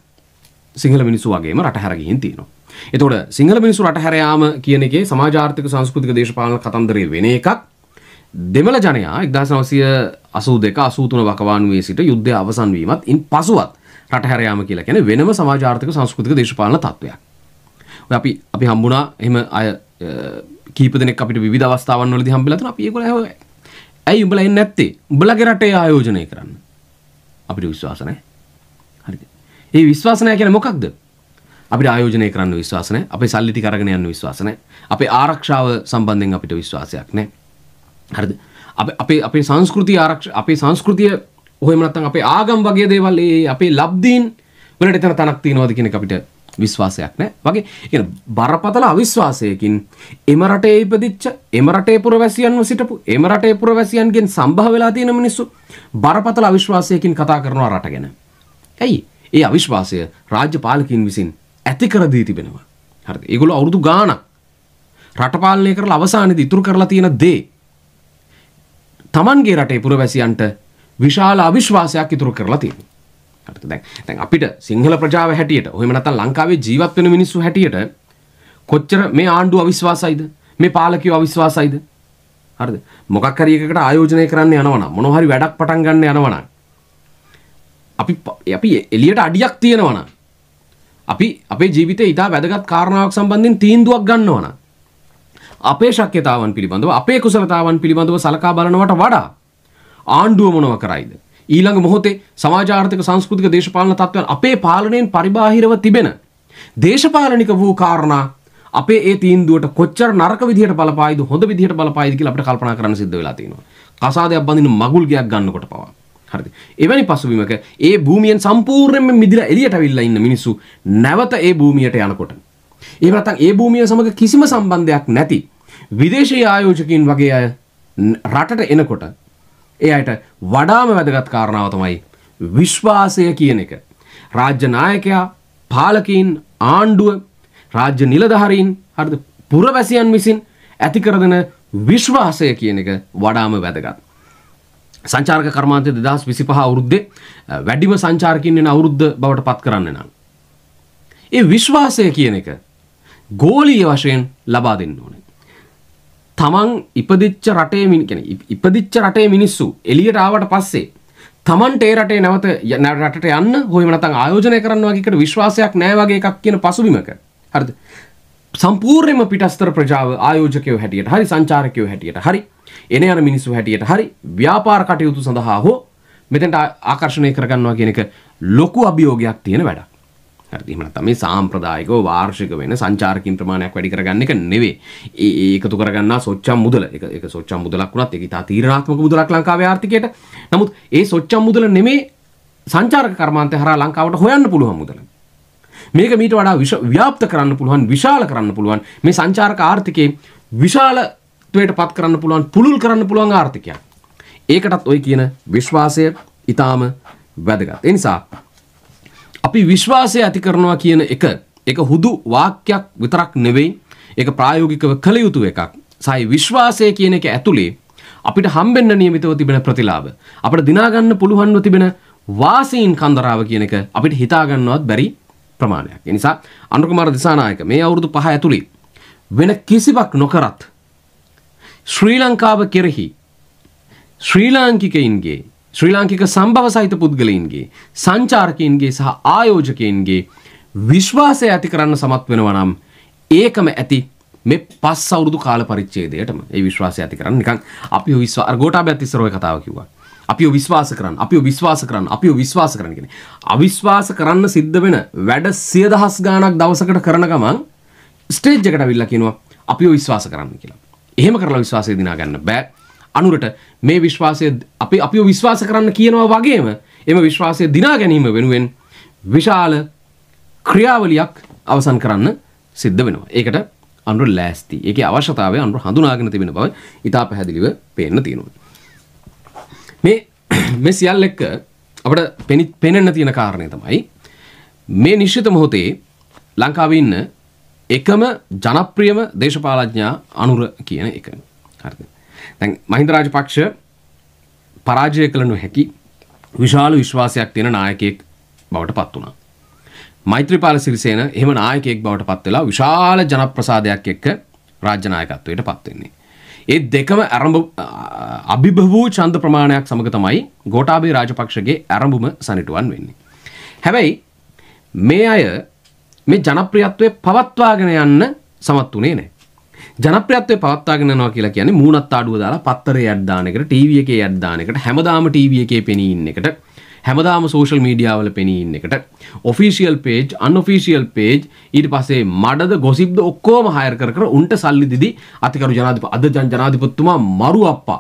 සිංහල මිනිස්සු වගේම රට හැර ගිහින් තියෙනවා. එතකොට සිංහල මිනිස්සු රට හැර යාම කියන එකේ සමාජාර්ථික සංස්කෘතික දේශපාලන කතන්දරය වෙන එකක්. දෙමළ ජනයා 1982 83 වකවානුවේ සිට යුද්ධය අවසන් වීමත් ඉන් පසුවත් රට හැර යාම කියලා කියන්නේ වෙනම සමාජාර්ථික සංස්කෘතික දේශපාලන තත්වයක්. ඔය අපි අපි හම්බුණා එහෙම අය කීප දෙනෙක් අපිට විවිධ අවස්ථාවන් වලදී හම්බෙලා තියෙනවා. අපි ඒගොල්ලෝ ඇයි උඹලා එන්නේ නැත්තේ? උඹලගේ රටේ ආයෝජනය කරන්න. අපිට විශ්වාස නැහැ. ඒ විශ්වාස නැහැ කියන්නේ මොකක්ද? අපිට ආයෝජනය කරන්න විශ්වාස නැහැ. අපේ සල්ලි ටික අරගෙන යන්න විශ්වාස නැහැ. අපේ ආරක්ෂාව සම්බන්ධයෙන් අපිට විශ්වාසයක් නැහැ. හරිද? අපේ අපේ අපේ සංස්කෘතිය ආරක්ෂා අපේ සංස්කෘතිය ඔහෙම නැත්නම් අපේ ආගම් වගේ දේවල් ඒ අපේ ලබ්ධීන් වලට එතන තනක් තියනවාද කියන එක අපිට විශ්වාසයක් නැහැ. වගේ කියන බරපතල අවිශ්වාසයකින් එම රටේ ඉපදිච්ච එම රටේ පුරවැසියන්ව සිටපු එම රටේ පුරවැසියන්ගෙන් සම්භව වෙලා තියෙන මිනිස්සු බරපතල අවිශ්වාසයකින් කතා කරනවා රට ගැන. ඇයි? ඒ අවිශ්වාසය රාජ්‍ය පාලකින් විසින් ඇති කර දී තිබෙනවා. හරිද? ඒගොල්ලෝ අවුරුදු ගාණක් රට පාලනය කරලා අවසානයේදී ඉතුරු කරලා තියෙන දේ Tamanගේ රටේ පුරවැසියන්ට විශාල අවිශ්වාසයක් ඉතුරු කරලා තියෙනවා. හරිද? දැන් දැන් අපිට සිංහල ප්‍රජාව හැටියට, ඔහෙම නැත්නම් ලංකාවේ ජීවත් වෙන මිනිස්සු හැටියට කොච්චර මේ ආණ්ඩුව අවිශ්වාසයිද? මේ පාලකයෝ අවිශ්වාසයිද? හරිද? මොකක් හරි එකකට ආයෝජනය කරන්න යනවනම් මොනවා හරි වැඩක් පටන් ගන්න යනවනම් අපි අපි එලියට අඩියක් තියෙනවන අපි අපේ ජීවිතය ඉතා වැදගත් කාරණාවක් සම්බන්ධින් තීන්දුවක් ගන්නවන අපේ ශක්්‍යතාවන් පිළිබඳව අපේ කුසලතාවන් පිළිබඳව සලකා බලනවට වඩා ආණ්ඩුව මොනව කරයිද ඊළඟ මොහොතේ සමාජාර්ථක සංස්කෘතික දේශපාලන තත්ත්වයන් අපේ පාලනයෙන් පරිබාහිරව තිබෙන දේශපාලනික වූ කාරණා අපේ ඒ තීන්දුවට කොච්චර නරක විදිහට බලපායිද හොඳ විදිහට බලපායිද කියලා අපිට කල්පනා කරන්න සිද්ධ වෙලා තියෙනවා. කසාදයක් බඳින්න මගුල් ගයක් ගන්නකොට පවා. හරි එවැනි පසුබිමක ඒ භූමියෙන් සම්පූර්ණයෙන්ම මිදිලා එළියට අවිල්ලා ඉන්න මිනිස්සු නැවත ඒ භූමියට යනකොට එහෙම නැත්නම් ඒ භූමිය සමග කිසිම සම්බන්ධයක් නැති විදේශීය ආයෝජකින් වගේ අය රටට එනකොට ඒ අයට වඩාම වැදගත් කාරණාව තමයි විශ්වාසය කියන එක රාජ්‍ය නායකයා පාලකීන් ආණ්ඩුව රාජ්‍ය නිලධාරීන් හරිද පුරවැසියන් විසින් ඇති කරදෙන විශ්වාසය කියන එක වඩාම වැදගත්. සංචාරක කර්මාන්තය දෙදහස් විසිපහ අවුරුද්දේ වැඩිම සංචාරකින් වෙන අවුරුද්ද බවට පත් කරන්න නම්. ඒ විශ්වාසය කියන එක ගෝලීය වශයෙන් ලබා දෙන්න ඕනේ. තමන් ඉපදිච්ච රටේ මිනිකෙන ඉපදිච්ච රටේ මිනිස්සු එළියට ආවට පස්සේ තමන්ට ඒ රටේ නැවත රටට යන්න හොයම නැත්නම් ආයෝජනය කරන්න වගේ එකට විශ්වාසයක් නැහැ වගේ එකක් කියන පසුබිමක හරිද සම්පූර්ණයෙන්ම පිටස්තර ප්‍රජාව ආයෝජකයෝ හැටියට හරි සංචාරකයෝ හැටියට හරි එන යන මිනිස්සු හැටියට හරි ව්‍යාපාර කටයුතු සඳහා හෝ මෙතෙන්ට ආකර්ෂණය කරගන්නවා කියන එක ලොකු අභියෝගයක් තියෙන වැඩක්. හරි එහෙම නැත්නම් මේ සාම්ප්‍රදායිකව වාර්ෂික වෙන සංචාරකින් ප්‍රමාණයක් වැඩි කරගන්න එක නෙවෙයි. ඒ ඒකතු කරගන්නා සොච්චම් මුදල. ඒක ඒක සොච්චම් මුදලක් වුණත් ඒක ඉතා තීරණාත්මක මුදලක් ලංකාවේ ආර්ථිකයට. නමුත් ඒ සොච්චම් මුදල නෙමේ සංචාරක කර්මාන්තය හරහා ලංකාවට හොයන්න පුළුවන් මුදලක්. මේක මීට වඩා ව්‍යාප්ත කරන්න පුළුවන් විශාල කරන්න පුළුවන් මේ සංචාරක ආර්ථිකයේ විශාලත්වයට පත් කරන්න පුළුවන් පුළුල් කරන්න පුළුවන් ආර්ථිකයක්. ඒකටත් ওই කියන විශ්වාසය ඊටාම වැදගත්. ඒ නිසා අපි විශ්වාසය ඇති කරනවා කියන එක ඒක හුදු වාක්‍යයක් විතරක් නෙවෙයි. ඒක ප්‍රායෝගිකව කළ යුතු එකක්. සයි විශ්වාසය කියන එක ඇතුලේ අපිට හම්බෙන්න නියමිතව තිබෙන ප්‍රතිලාභ අපිට දිනා ගන්න පුළුවන්ව තිබෙන වාසීන් කන්දරාව කියන එක අපිට හිතා ගන්නවත් බැරි ප්‍රමාණයක්. ඒ නිසා අනුකුමාර දිසානායක මේ අවුරුදු 5 ඇතුළේ වෙන කිසිවක් නොකරත් ශ්‍රී ලංකාව කෙරෙහි ශ්‍රී ලාංකිකයින්ගේ ශ්‍රී ලාංකික සම්භව සහිත පුද්ගලයින්ගේ සංචාරකයන්ගේ සහ ආයෝජකයන්ගේ විශ්වාසය ඇති කරන්න සමත් වෙනවා නම් ඒකම ඇති මේ පස් අවුරුදු කාල පරිච්ඡේදයටම ඒ විශ්වාසය ඇති කරන්න නිකන් අපි විශ්වාස අර ගෝඨාභය තිස්සරෝගේ කතාව කිව්වා අපිව විශ්වාස කරන්න අපිව විශ්වාස කරන්න අපිව විශ්වාස කරන්න කියන්නේ අවිශ්වාස කරන්න සිද්ධ වෙන වැඩ සියදහස් ගාණක් දවසකට කරන ගමන් ස්ටේජ් එකට අවිල්ලා කියනවා අපිව විශ්වාස කරන්න කියලා. එහෙම කරලා විශ්වාසය දිනා ගන්න බෑ. අනුරට මේ විශ්වාසය අපි අපිව විශ්වාස කරන්න කියනවා වගේම එම විශ්වාසය දිනා ගැනීම වෙනුවෙන් විශාල ක්‍රියාවලියක් අවසන් කරන්න සිද්ධ වෙනවා. ඒකට අනුර ලෑස්ති. ඒකේ අවශ්‍යතාවය අනුර හඳුනාගෙන තිබෙන බව ඉතා පැහැදිලිව පේන්න තියෙනවා. මේ මේ සියල්ල එක්ක අපිට පෙනෙන්න තියෙන කාරණය තමයි මේ නිශ්චිත මොහොතේ ලංකාවේ ඉන්න එකම ජනප්‍රියම දේශපාලඥයා අනුර කියන එක. හරිද? දැන් මහින්ද රාජපක්ෂ පරාජය කළ නොහැකි විශාල විශ්වාසයක් තියෙන නායකයෙක් බවට පත් වුණා. මෛත්‍රීපාල සිරිසේන එහෙම නායකයෙක් බවට පත් වෙලා විශාල ජනප්‍රසාදයක් එක්ක රාජ්‍ය නායකත්වයට පත් වෙන්නේ. ඒ දෙකම ඇරඹ අභිභවූ ඡන්ද ප්‍රමාණයක් සමග තමයි ගෝඨාභය රාජපක්ෂගේ ඇරඹුම සනිටුවන් වෙන්නේ. හැබැයි මේ අය මේ ජනප්‍රියත්වය පවත්වාගෙන යන්න සමත් වුණේ නැහැ. ජනප්‍රියත්වය පවත්වාගෙන යනවා කියලා කියන්නේ මූණත් ආඩුව දාලා පත්තරේ ඇඩ් දාන එකට, ටීවී එකේ ඇඩ් දාන එකට, හැමදාම ටීවී එකේ පෙනී ඉන්න එකට හැමදාම සෝෂල් මීඩියාවල පෙනීන්න එකට ඔෆිසිියල් පේජ් අන්ෆිසිියල් පේජ් ඊට පසේ මඩද ගොසිබ්ද ඔක්කෝම හයර කර උන්ට සල්ලි දිදි අතිකරු ජනාධිප අද ජන් ජනාධිපත්තුමා මරු අප්පා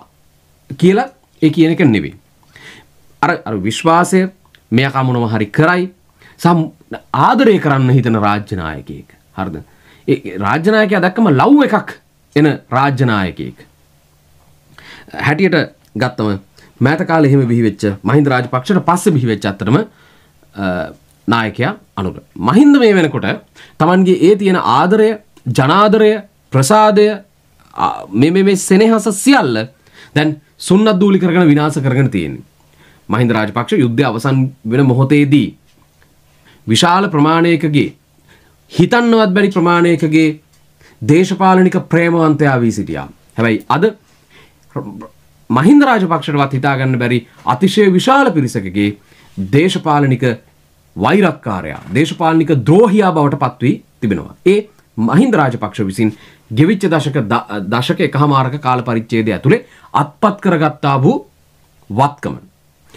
කියලා ඒ කියන එක නෙවේ. අර අර විශ්වාසය මෙයා කමුණම හරි කරයි සම් ආදරය කරන්න හිතන රාජ්‍යනායකයෙක් හරිද ඒ රාජ්‍යනායකයා දැක්කම ලව් එකක් එන රාජ්‍යනායකයෙක් හැටියට ගත්තම මෑත කාලේ එහෙම බිහි වෙච්ච මහින්ද රාජපක්ෂට පස්සේ බිහි වෙච්ච අතරම නායකයා අනුර. මහින්ද මේ වෙනකොට Tamanගේ ඒ තියෙන ආදරය, ජනාදරය, ප්‍රසාදය මේ මේ සෙනෙහස සියල්ල දැන් සුන්නත් දූලි කරගෙන විනාශ කරගෙන තියෙන්නේ. මහින්ද රාජපක්ෂ යුද්ධය අවසන් වෙන මොහොතේදී විශාල ප්‍රමාණයකගේ හිතන්නවත් බැරි ප්‍රමාණයකගේ දේශපාලනික ප්‍රේමවන්තයා වී සිටියා. හැබැයි අද මහින්ද රාජපක්ෂටවත් හිතාගන්න බැරි අතිශය විශාල පිරිසකගේ දේශපාලනික වෛරක්කාරයා දේශපාලනික ද්‍රෝහියා බවට පත්වී තිබෙනවා. ඒ මහින්ද රාජපක්ෂ විසින් ගෙවිච්ච දශක දශක එකහමාරක කාල පරිච්ඡේදය ඇතුලේ අත්පත් කරගත්තා වූ වත්කම.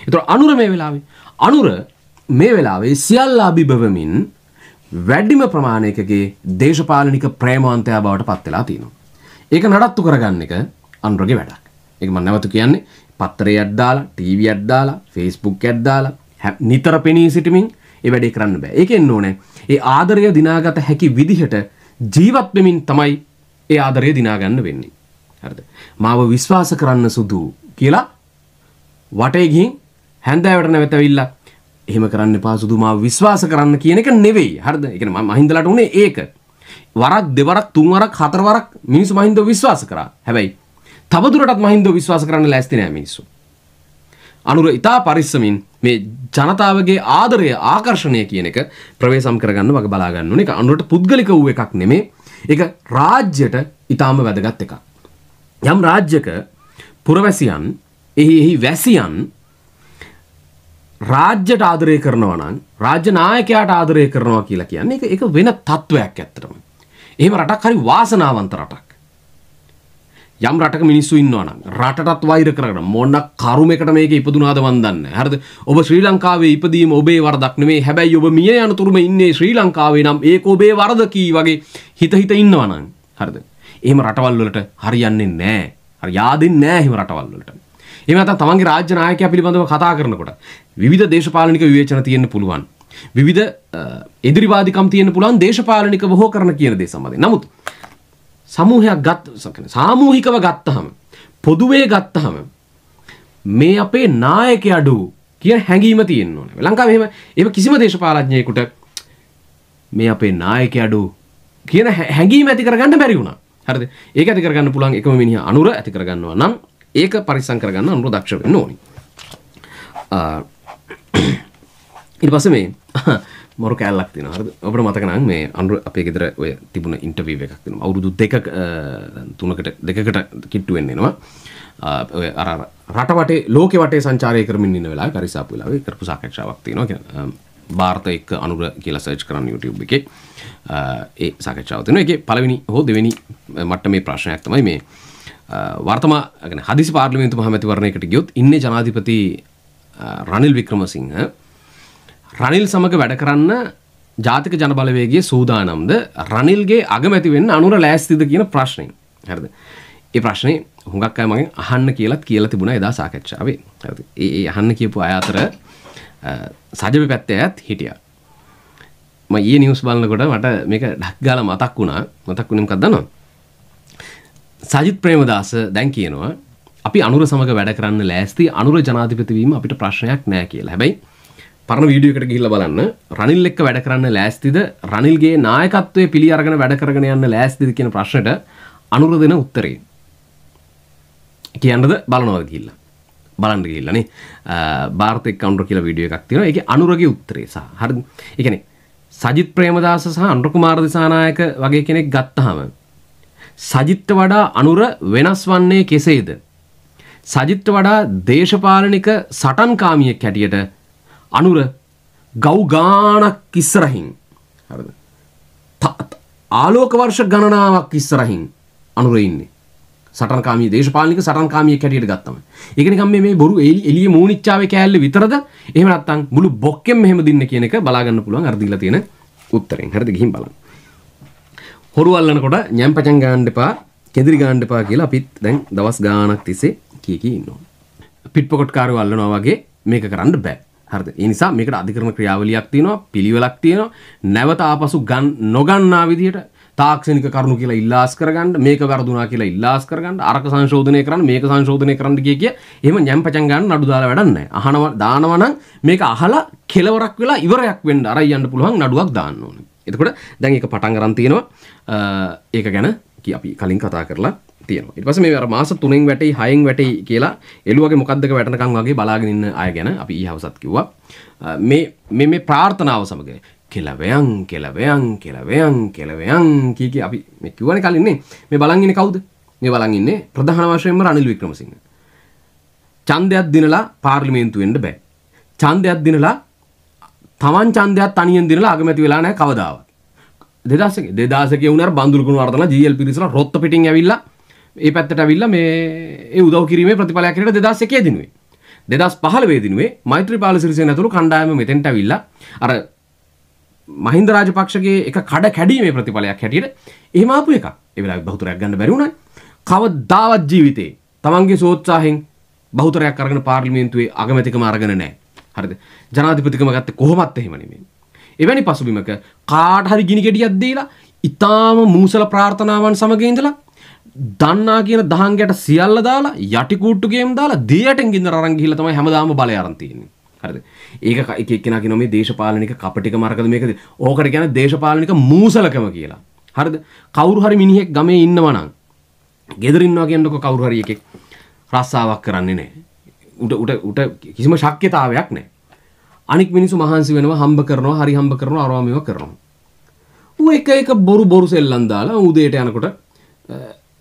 ඒතර අනුර මේ වෙලාවේ අනුර මේ වෙලාවේ සියල්ල අභිභවමින් වැඩිම ප්‍රමාණයකගේ දේශපාලනික ප්‍රේමාන්තයා බවට පත් වෙලා තියෙනවා. ඒක නඩත්තු කරගන්න එක අනුරගේ වැඩක්. ඒක මම නැවත කියන්නේ පත්තරේ අද්දාලා ටීවී අද්දාලා Facebook අද්දාලා නිතර පෙනී සිටමින් ඒ වැඩේ කරන්න බෑ. ඒකෙන්න ඕනේ ඒ ආදරය දිනාගත හැකි විදිහට ජීවත් වෙමින් තමයි ඒ ආදරය දිනා ගන්න වෙන්නේ. හරිද? මාව විශ්වාස කරන්න සුදු කියලා වටේ ගිහින් හැන්දෑවට නැවතවිලා එහෙම කරන්න එපා සුදු මාව විශ්වාස කරන්න කියන එක නෙවෙයි. හරිද? ඒ කියන්නේ මහින්දලට උනේ ඒක. වරක් දෙවරක් තුන්වරක් හතරවරක් මිනිස්සු මහින්දව විශ්වාස කරා. හැබැයි තවදුරටත් මහින්දෝ විශ්වාස කරන්න ලෑස්ති නෑ මිනිස්සු. අනුර ඉතා පරිස්සමින් මේ ජනතාවගේ ආදරය ආකර්ෂණය කියන එක ප්‍රවේශම් කරගන්න වගේ බලා ගන්න ඕනේ. ඒක අනුරට පුද්ගලික වූ එකක් නෙමේ. ඒක රාජ්‍යයට ඉතාම වැදගත් එකක්. යම් රාජ්‍යක පුරවැසියන් එහි එහි වැසියන් රාජ්‍යයට ආදරය කරනවා නම් රාජ්‍ය නායකයාට ආදරය කරනවා කියලා කියන්නේ ඒක ඒක වෙන තත්වයක් ඇත්තටම. එහෙම රටක් හරි වාසනාවන්ත රටක්. යම් රටක මිනිස්සු ඉන්නවා නම් රටටත් වෛර කරගෙන මොන කරුමයකට මේක ඉපදුනාද මන් දන්නේ හරිද ඔබ ශ්‍රී ලංකාවේ ඉපදීම ඔබේ වරදක් නෙමෙයි හැබැයි ඔබ මිය යනතුරුම ඉන්නේ ශ්‍රී ලංකාවේ නම් ඒක ඔබේ වරද කී වගේ හිත හිත ඉන්නවා නම් හරිද එහෙම රටවල් වලට හරියන්නේ නැහැ හරි yaadෙන්නේ නැහැ එහෙම රටවල් වලට එහෙම නැත්නම් තමන්ගේ රාජ්‍ය නායකයා පිළිබඳව කතා කරනකොට විවිධ දේශපාලනික විවේචන තියෙන්න පුළුවන් විවිධ ඉදිරිවාදිකම් තියෙන්න පුළුවන් දේශපාලනික බොහෝ කරන කියන දේ සම්බන්ධයෙන්. නමුත් සමූහයක් ගත් සාමූහිකව ගත්තහම පොදුවේ ගත්තහම මේ අපේ නායක අඩු කිය හැඟීම තියෙන්න ඕනේ. ලංකාව එහෙම එහෙම කිසිම දේශපාලඥයෙකුට මේ අපේ නායක අඩු කියන හැඟීම ඇති කරගන්න බැරි වුණා. හරිද? ඒක ඇති කරගන්න පුළුවන් එකම මිනිහා අනුර ඇති කරගන්නවා නම් ඒක පරිස්සම් කරගන්න අනුර දක්ෂ වෙන්න ඕනේ. ඊට පස්සේ මේ මොර කැල්ලක් තින හරද ඔබට මතකනම් මේ අනුර අපේ ගෙදර ඔය තිබුණ ඉන්ටවීව එකක් තිනවා අවුරුදු දෙක තුනකට දෙකකට කිට්ටු වෙන්නේනවා ඔය අර රටවටේ ලෝකෙ වටේ සංචාරය කරමින් ඉන්න වෙලාවේ කරිසාපු වෙලාවේ කරපු සාකච්ඡාවක් තියෙනවා භාරත එක්ක අනුර කියලා සර්ච් කරන්න YouTube එකේ ඒ සාකච්ඡාව තියෙනවා ඒකේ පළවෙනි හෝ දෙවෙනි මට්ටමේ ප්‍රශ්නයක් තමයි මේ වර්තමාන හදිසි පාර්ලිමේන්තු මහමැතිවරණයකට ගියොත් ඉන්නේ ජනාධිපති රනිල් වික්‍රමසිංහ රනිල් සමග වැඩ කරන්න ජාතික ජනබලවේගේ සූදානම්ද රනිල්ගේ අගමැති වෙන්න අනුර ලෑස්තිද කියන ප්‍රශ්නය හරිද ඒ ප්‍රශ්නේ හුඟක් අය මගෙන් අහන්න කියලත් කියලා තිබුණා එදා සාකච්ඡාවේ හරිද ඒ අහන්න කියපු අය අතර සජබ පැත්තේ ඇත් හිටියා මම ඊයේ නිවුස් බලනකොට මට මේක ඩක් ගාලා මතක් වුණා මතක් වුණේ මොකක්ද දන්නවද සජිත් ප්‍රේමදාස දැන් කියනවා අපි අනුර සමග වැඩ කරන්න ලෑස්ති අනුර ජනාධිපතිවීම අපිට ප්‍රශ්නයක් නෑ කියලා. හැබැයි පරණ වීඩියෝකට ගිහිල්ලා බලන්න රනිල් එක්ක වැඩ කරන්න ලෑස්තිද රනිල්ගේ නායකත්වයේ පිළි අරගෙන වැඩ කරගෙන යන්න ලෑස්තිද කියන ප්‍රශ්නට අනුර දෙන උත්තරේ කියන්නද බලනවද කියලා බලන්න ගිහිල්ලා නේ ಭಾರತ එක්ක අනුර කියලා වීඩියෝ එකක් තියෙනවා ඒකේ අනුරගේ උත්තරේ සහ හරි ඒ කියන්නේ සජිත් ප්‍රේමදාස සහ අනුර කුමාර දිසානායක වගේ කෙනෙක් ගත්තාම සජිත්ට වඩා අනුර වෙනස් වන්නේ කෙසේද සජිත්ට වඩා දේශපාලනික සටන්කාමියෙක් හැටියට අනුර ගෞගානක් ඉස්සරහින් හරිද ආලෝක වර්ෂ ගණනාවක් ඉස්සරහින් අනුර ඉන්නේ සටන්කාමී දේශපාලනික සටන්කාමී කැටියට ගත්තම ඒක නිකන් මේ මේ බොරු එළිය මූණිච්චාවේ කෑල්ල විතරද එහෙම නැත්නම් මුළු බොක්කෙම මෙහෙම දින්න කියන එක බලා ගන්න පුළුවන් අර දීලා තියෙන උත්තරෙන් හරිද ගිහින් බලන්න හොරු අල්ලනකොට ñම්පචන් ගාන්න එපා කෙදිරි ගාන්න එපා කියලා අපිත් දැන් දවස් ගාණක් තිස්සේ කී කී ඉන්නවා පිට්පොකට් කාරයෝ අල්ලනවා වගේ මේක කරන්න බෑ හරිද ඒ නිසා මේකට අධිකරණ ක්‍රියාවලියක් තියෙනවා පිළිවෙලක් තියෙනවා නැවත ආපසු ගන් නොගන්නා විදිහට තාක්ෂණික කරුණු කියලා ඉල්ලාස් කරගන්න මේක වැරදුනා කියලා ඉල්ලාස් කරගන්න අරක සංශෝධනය කරන්න මේක සංශෝධනය කරන්න කිය කිය එහෙම ñම්පචන් ගන්න නඩු දාලා වැඩක් නැහැ අහනවා දානවා නම් මේක අහලා කෙලවරක් වෙලා ඉවරයක් වෙන්න අරයි යන්න පුළුවන් නඩුවක් දාන්න ඕනේ එතකොට දැන් ඒක පටන් ගන්න තියෙනවා ඒක ගැන අපි කලින් කතා කරලා තියෙනවා ඉට පස මේ මාස තුනෙන් වැටයි හයෙන් වැටයි කියලා එළුවගේ මොකක්දක වැටනකම් වගේ බලාගෙනන්න අය ගැන අපි හවසත් කිව්වා මේ මේ ප්‍රාර්ථනාව සමග කෙලවයන් කෙලවයන් කෙලවයන් කෙලවයන් කීක අපි කිවන කලින්නේ මේ බලංගින කවුද මේ බලංගින්නේ ප්‍රධාන වශයෙන්ම රනිල් වික්‍රමසිංහ ඡන්දයක් දිනලා පාර්ලිමේන්තු වෙන්න බෑ ඡන්දයක් දිනලා තමන් ඡන්දයක් තනියෙන් දිනලා අගමැති වෙලා නැහැ කවදාවත් 2000 2000 කියුණාර බඳුල් ගුණ වර්ධන ජීඑල් පිරිසලා රොත්ත පිටින් ඇවිල්ලා ඒ පැත්තට ඇවිල්ලා මේ ඒ උදව් කිරීමේ ප්‍රතිඵලයක් හැටියට 2001 දිනුවේ 2015 දිනුවේ මෛත්‍රීපාල සිරිසේන ඇතුළු කණ්ඩායම මෙතෙන්ට ඇවිල්ලා අර මහින්ද රාජපක්ෂගේ එක කඩ කැඩීමේ ප්‍රතිඵලයක් හැටියට එහෙම ආපු එකක් ඒ වෙලාවේ බහුතරයක් ගන්න බැරි වුණා කවදාවත් ජීවිතේ තමන්ගේ සෝත්සාහෙන් බහුතරයක් අරගෙන පාර්ලිමේන්තුවේ අගමැතිකම අරගෙන නැහැ හරිද ජනාධිපතිකම ගත්තේ කොහොමත් එහෙම නෙමෙයි එවැනි පසුබිමක කාට හරි ගිනි ගෙඩියක් දීලා ඊටාම මූසල ප්‍රාර්ථනාවන් සමග ඉඳලා දන්නා කියන දහංගයට සියල්ල දාලා යටිකූට්ටු ගේම් දාලා දියටෙන් ගින්දර අරන් ගිහිල්ලා තමයි හැමදාම බලය අරන් තියෙන්නේ. හරිද ඒක එකක්ෙන කියන මේ දේශපාලනික කපටික මරකද මේකද ඕකට කියන දේශපාලනික මූසලකම කියලා හරිද කවුරු හරි මිනිහෙක් ගමේ ඉන්නවනම් ගෙදරින්නවා කියන්නකො කවුරු හරි එකෙක් රස්සාවක් කරන්නේ නැහැ උට උට උට කිසිම ශක්්‍යතාවයක් නැහැ අනික් මිනිස්සු මහන්සි වෙනවා හම්බ කරනවා හරි හම්බ කරනවා අරවා මේවා කරනවා ඌ එක එක බොරු බොරු සෙල්ලම් දාලා උදේට යනකොට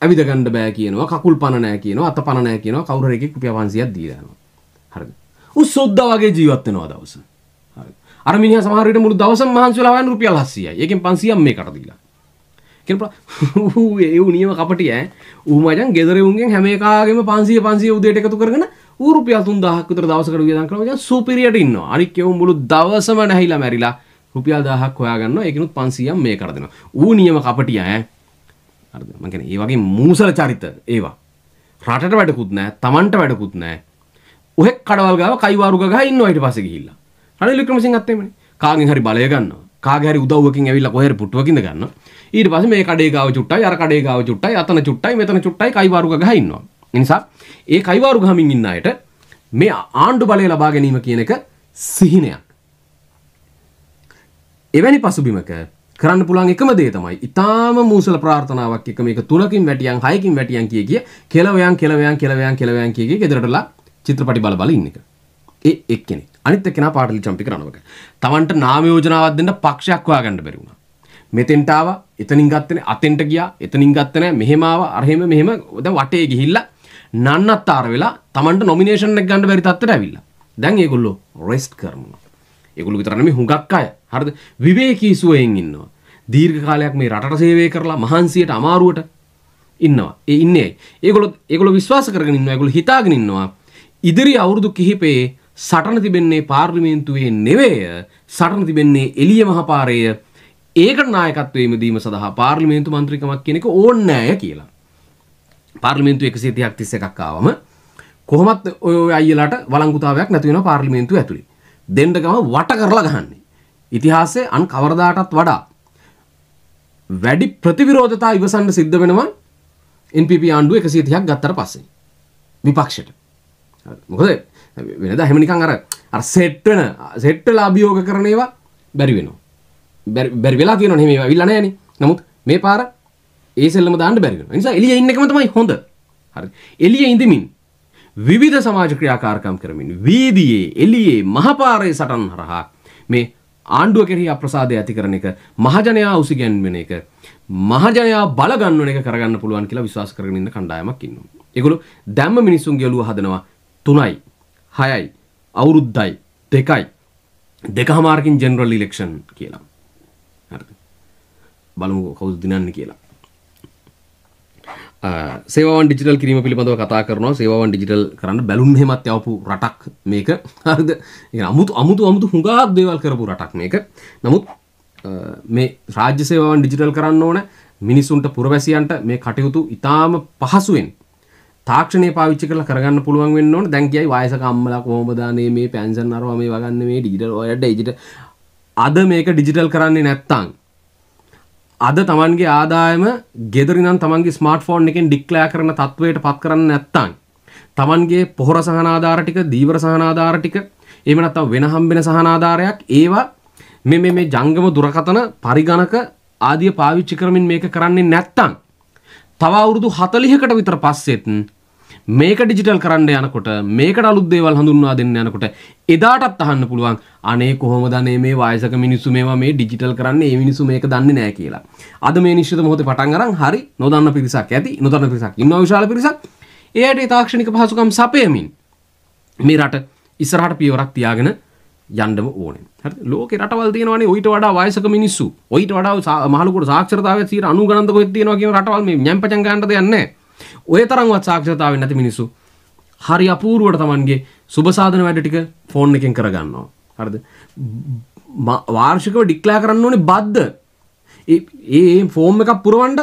ඇවිදගන්න බෑ කියනවා කකුල් පණනෑ කියනවා අත පණනෑ කියනවා කවුරු එකෙක් රුපියල් 500ක් දීලා යනවා හරිද උස් සොද්දා වගේ ජීවත් වෙනවා දවස හරි අර මිනිහා සමහර විට මුළු දවසම මහන්සි වෙලා වයන් රුපියල් 800යි ඒකෙන් 500ක් මේකට දීලා කෙනපා ඌ ඒ ඌ නියම කපටි ඈ ඌ මචං ගෙදර උන්ගෙන් හැම එකාගෙම 500 500 උදේට එකතු කරගෙන ඌ රුපියල් 3000ක් විතර දවසකට වියදම් කරනවා මචං සුපිරියට ඉන්නවා අනික ඒ මුළු දවසම නැහිලා මැරිලා රුපියල් 1000ක් හොයාගන්නවා ඒකිනුත් 500ක් මේකට දෙනවා ඌ නියම කපටි ඈ හරිද මං කියන්නේ ඒ වගේ මූසල චරිත ඒවා රටට වැඩකුත් නැහැ Tamanට වැඩකුත් නැහැ ඔහෙක් කඩවල් ගාව කයිවාරු ගගා ඉන්නවා ඊට පස්සේ ගිහිල්ලා රනිල් වික්‍රමසිංහත් එහෙමනේ කාගෙන් හරි බලය ගන්නවා කාගේ හරි උදව්වකින් ඇවිල්ලා කොහේ හරි පුට්ටුවකින්ද ගන්නවා ඊට පස්සේ මේ කඩේ ගාව චුට්ටයි අර කඩේ ගාව චුට්ටයි අතන චුට්ටයි මෙතන චුට්ටයි කයිවාරු ගගා ඉන්නවා ඒ නිසා ඒ කයිවාරු ගහමින් ඉන්න අයට මේ ආණ්ඩු බලය ලබා ගැනීම කියන එක සිහිනයක් එවැනි පසුබිමක කරන්න පුළුවන් එකම දේ තමයි ඊටාම මූසල ප්‍රාර්ථනාවක් එක මේක තුනකින් වැටියන් හයකින් වැටියන් කිය කිය කෙලවයන් කෙලවයන් කෙලවයන් කෙලවයන් කිය කිය ගෙදරටලා චිත්‍රපටි බල බල ඉන්න එක. ඒ එක්කෙනෙක්. අනිත් එක්කෙනා පාටලි චම්පි කරනවක. තවන්ට නාම යෝජනාවක් දෙන්න පක්ෂයක් හොයාගන්න බැරි වුණා. මෙතෙන්ට ආවා එතනින් ගත්තනේ අතෙන්ට ගියා එතනින් ගත්තේ නැහැ මෙහෙම ආවා අරහෙම මෙහෙම දැන් වටේ ගිහිල්ලා නන්නත්තර වෙලා Tamanට nomination එක ගන්න බැරි තත්ත්වයට ඇවිල්ලා. දැන් ඒගොල්ලෝ රෙස්ට් කරනවා. ඒගොල්ලෝ විතරනේ මේ හුඟක් අය හරිද? විවේකී සුවයෙන් ඉන්නවා. දීර්ඝ කාලයක් මේ රටට සේවය කරලා මහන්සියට අමාරුවට ඉන්නවා. ඒ ඉන්නේ. ඒගොල්ලෝ ඒගොල්ලෝ විශ්වාස කරගෙන ඉන්නවා. ඒගොල්ලෝ හිතාගෙන ඉන්නවා. ඉදිරි අවුරුදු කිහිපයේ සටන තිබෙන්නේ පාර්ලිමේන්තුවේ නෙවෙය. සටන තිබෙන්නේ එළිය මහපාරයේ ඒකට නායකත්වයේම දීම සඳහා පාර්ලිමේන්තු මන්ත්‍රීකමක් කියන එක ඕනේ නැහැ කියලා. පාර්ලිමේන්තු 130ක් 31ක් ආවම කොහොමත් ඔය අයියලාට වළංගුතාවයක් නැති වෙනවා පාර්ලිමේන්තුව ඇතුලේ. දෙන්න ගම වට කරලා ගහන්නේ. ඉතිහාසයේ අන් කවරදාටත් වඩා වැඩි ප්‍රතිවිරෝධතා ඉවසන්න සිද්ධ වෙනවා NPP ආණ්ඩුව 130ක් ගත්තට පස්සේ විපක්ෂයට. මොකද වෙනදා හැම නිකන් අර අර සෙට් වෙන සෙට් වෙලා අභියෝග කරන ඒවා බැරි වෙනවා. බැරි වෙලා තියෙනවා නේ මේවා අවිල්ලා නැහැ නේ. නමුත් මේ පාර ඒ සෙල්ලම දාන්න බැරි වෙනවා. ඒ නිසා එළියේ ඉන්න එකම තමයි හොඳ. හරි. එළියේ ඉඳමින් විවිධ සමාජ ක්‍රියාකාරකම් කරමින් වීදියේ එළියේ මහපාරේ සටන් හරහා මේ ආණ්ඩුව කෙරෙහි අප්‍රසාදය ඇති කරන එක මහජනයා උසිගැන්වෙන එක මහජනයා බලගන්නන එක කරගන්න පුළුවන් කියලා විශ්වාස කරගෙන ඉන්න කණ්ඩායමක් ඉන්නවා. ඒගොල්ලෝ දැම්ම මිනිසුන්ගේ ඔළුව හදනවා 3යි 6යි අවුරුද්දයි 2යි දෙකහමාරකින් ජෙනරල් ඉලෙක්ෂන් කියලා. හරිද? බලමු කවුද දිනන්නේ කියලා. සේවන් ඩිජිටල් කිරීම පිළිබඳව කතා කරනවා සේවන් ඩිජිටල් කරන්න බැලුම් හෙමත් යවපු රටක් මේක හරිද අමුතු අමුතු අමුතු හුඟා දේවල් කරපු රටක් මේක නමුත් මේ රාජ්‍ය සේවාවන් ඩිජිටල් කරන්න ඕන මිනිසුන්ට පුරවැසියන්ට මේ කටයුතු ඉතාම පහසුවෙන් තාක්ෂණය පාවිච්චි කරලා කරගන්න පුළුවන් වෙන්න ඕන දැන් කියයි වයසක අම්මලා කොහොමද නේ මේ පෙන්ෂන් අරවා මේ වගන්නේ මේ ඩිජිටල් ඔය ඩිජිටල් අද මේක ඩිජිටල් කරන්නේ නැත්තම් අද තමන්ගේ ආදායම ගෙදරිනම් තමන්ගේ ස්මර්ට් ෆෝන් එකෙන් ඩික්ලෑ කරන තත්වයට පත් කරන්න නැත්තං. තමන්ගේ පොහොර සහනාධාර ටික දීවර සහනාධාර ටික එහෙම නැත්නම් වෙන හම්බෙන සහනාධාරයක් ඒවා මේ මේ මේ ජංගම දුරකථන පරිගණක ආදිය පාවිච්චි කරමින් මේක කරන්නේ නැත්තං. තව අවුරුදු 40කට විතර පස්සෙත් මේක ඩිජිටල් කරන්න යනකොට මේකට අලුත් දේවල් හඳුන්වා දෙන්න යනකොට එදාටත් අහන්න පුළුවන් අනේ කොහොමද අනේ මේ වයසක මිනිස්සු මේවා මේ ඩිජිටල් කරන්නේ මේ මිනිස්සු මේක දන්නේ නැහැ කියලා. අද මේ නිශ්චිත මොහොතේ පටන් අරන් හරි නොදන්න පිරිසක් ඇති නොදන්න පිරිසක් ඉන්නවා විශාල පිරිසක්. එයට තාක්ෂණික පහසුකම් සපයමින් මේ රට ඉස්සරහට පියවරක් තියාගෙන යන්නම ඕනේ. හරි ලෝකේ රටවල් තියෙනවානේ ඔయిత වඩා වයසක මිනිස්සු. ඔయిత වඩා මහලුකුට සාක්ෂරතාවය 90 ගණන්ද කොහෙද තියෙනවා කියන රටවල් මේ ඥම්පචං ගන්නද යන්නේ නැහැ. ඔය තරන්වත් සාක්ෂතාව නැති මිනිස්සු හරි අපූරුවට තමන්ගේ සුබසාධන වැඩ ටික ෆෝන් එකෙන් කරගන්නවා හරිද වාර්ෂිකව ඩික්ලා කරන්න ඕනේ බද්ද ඒ ෆෝම් එකක් පුරවන්ඩ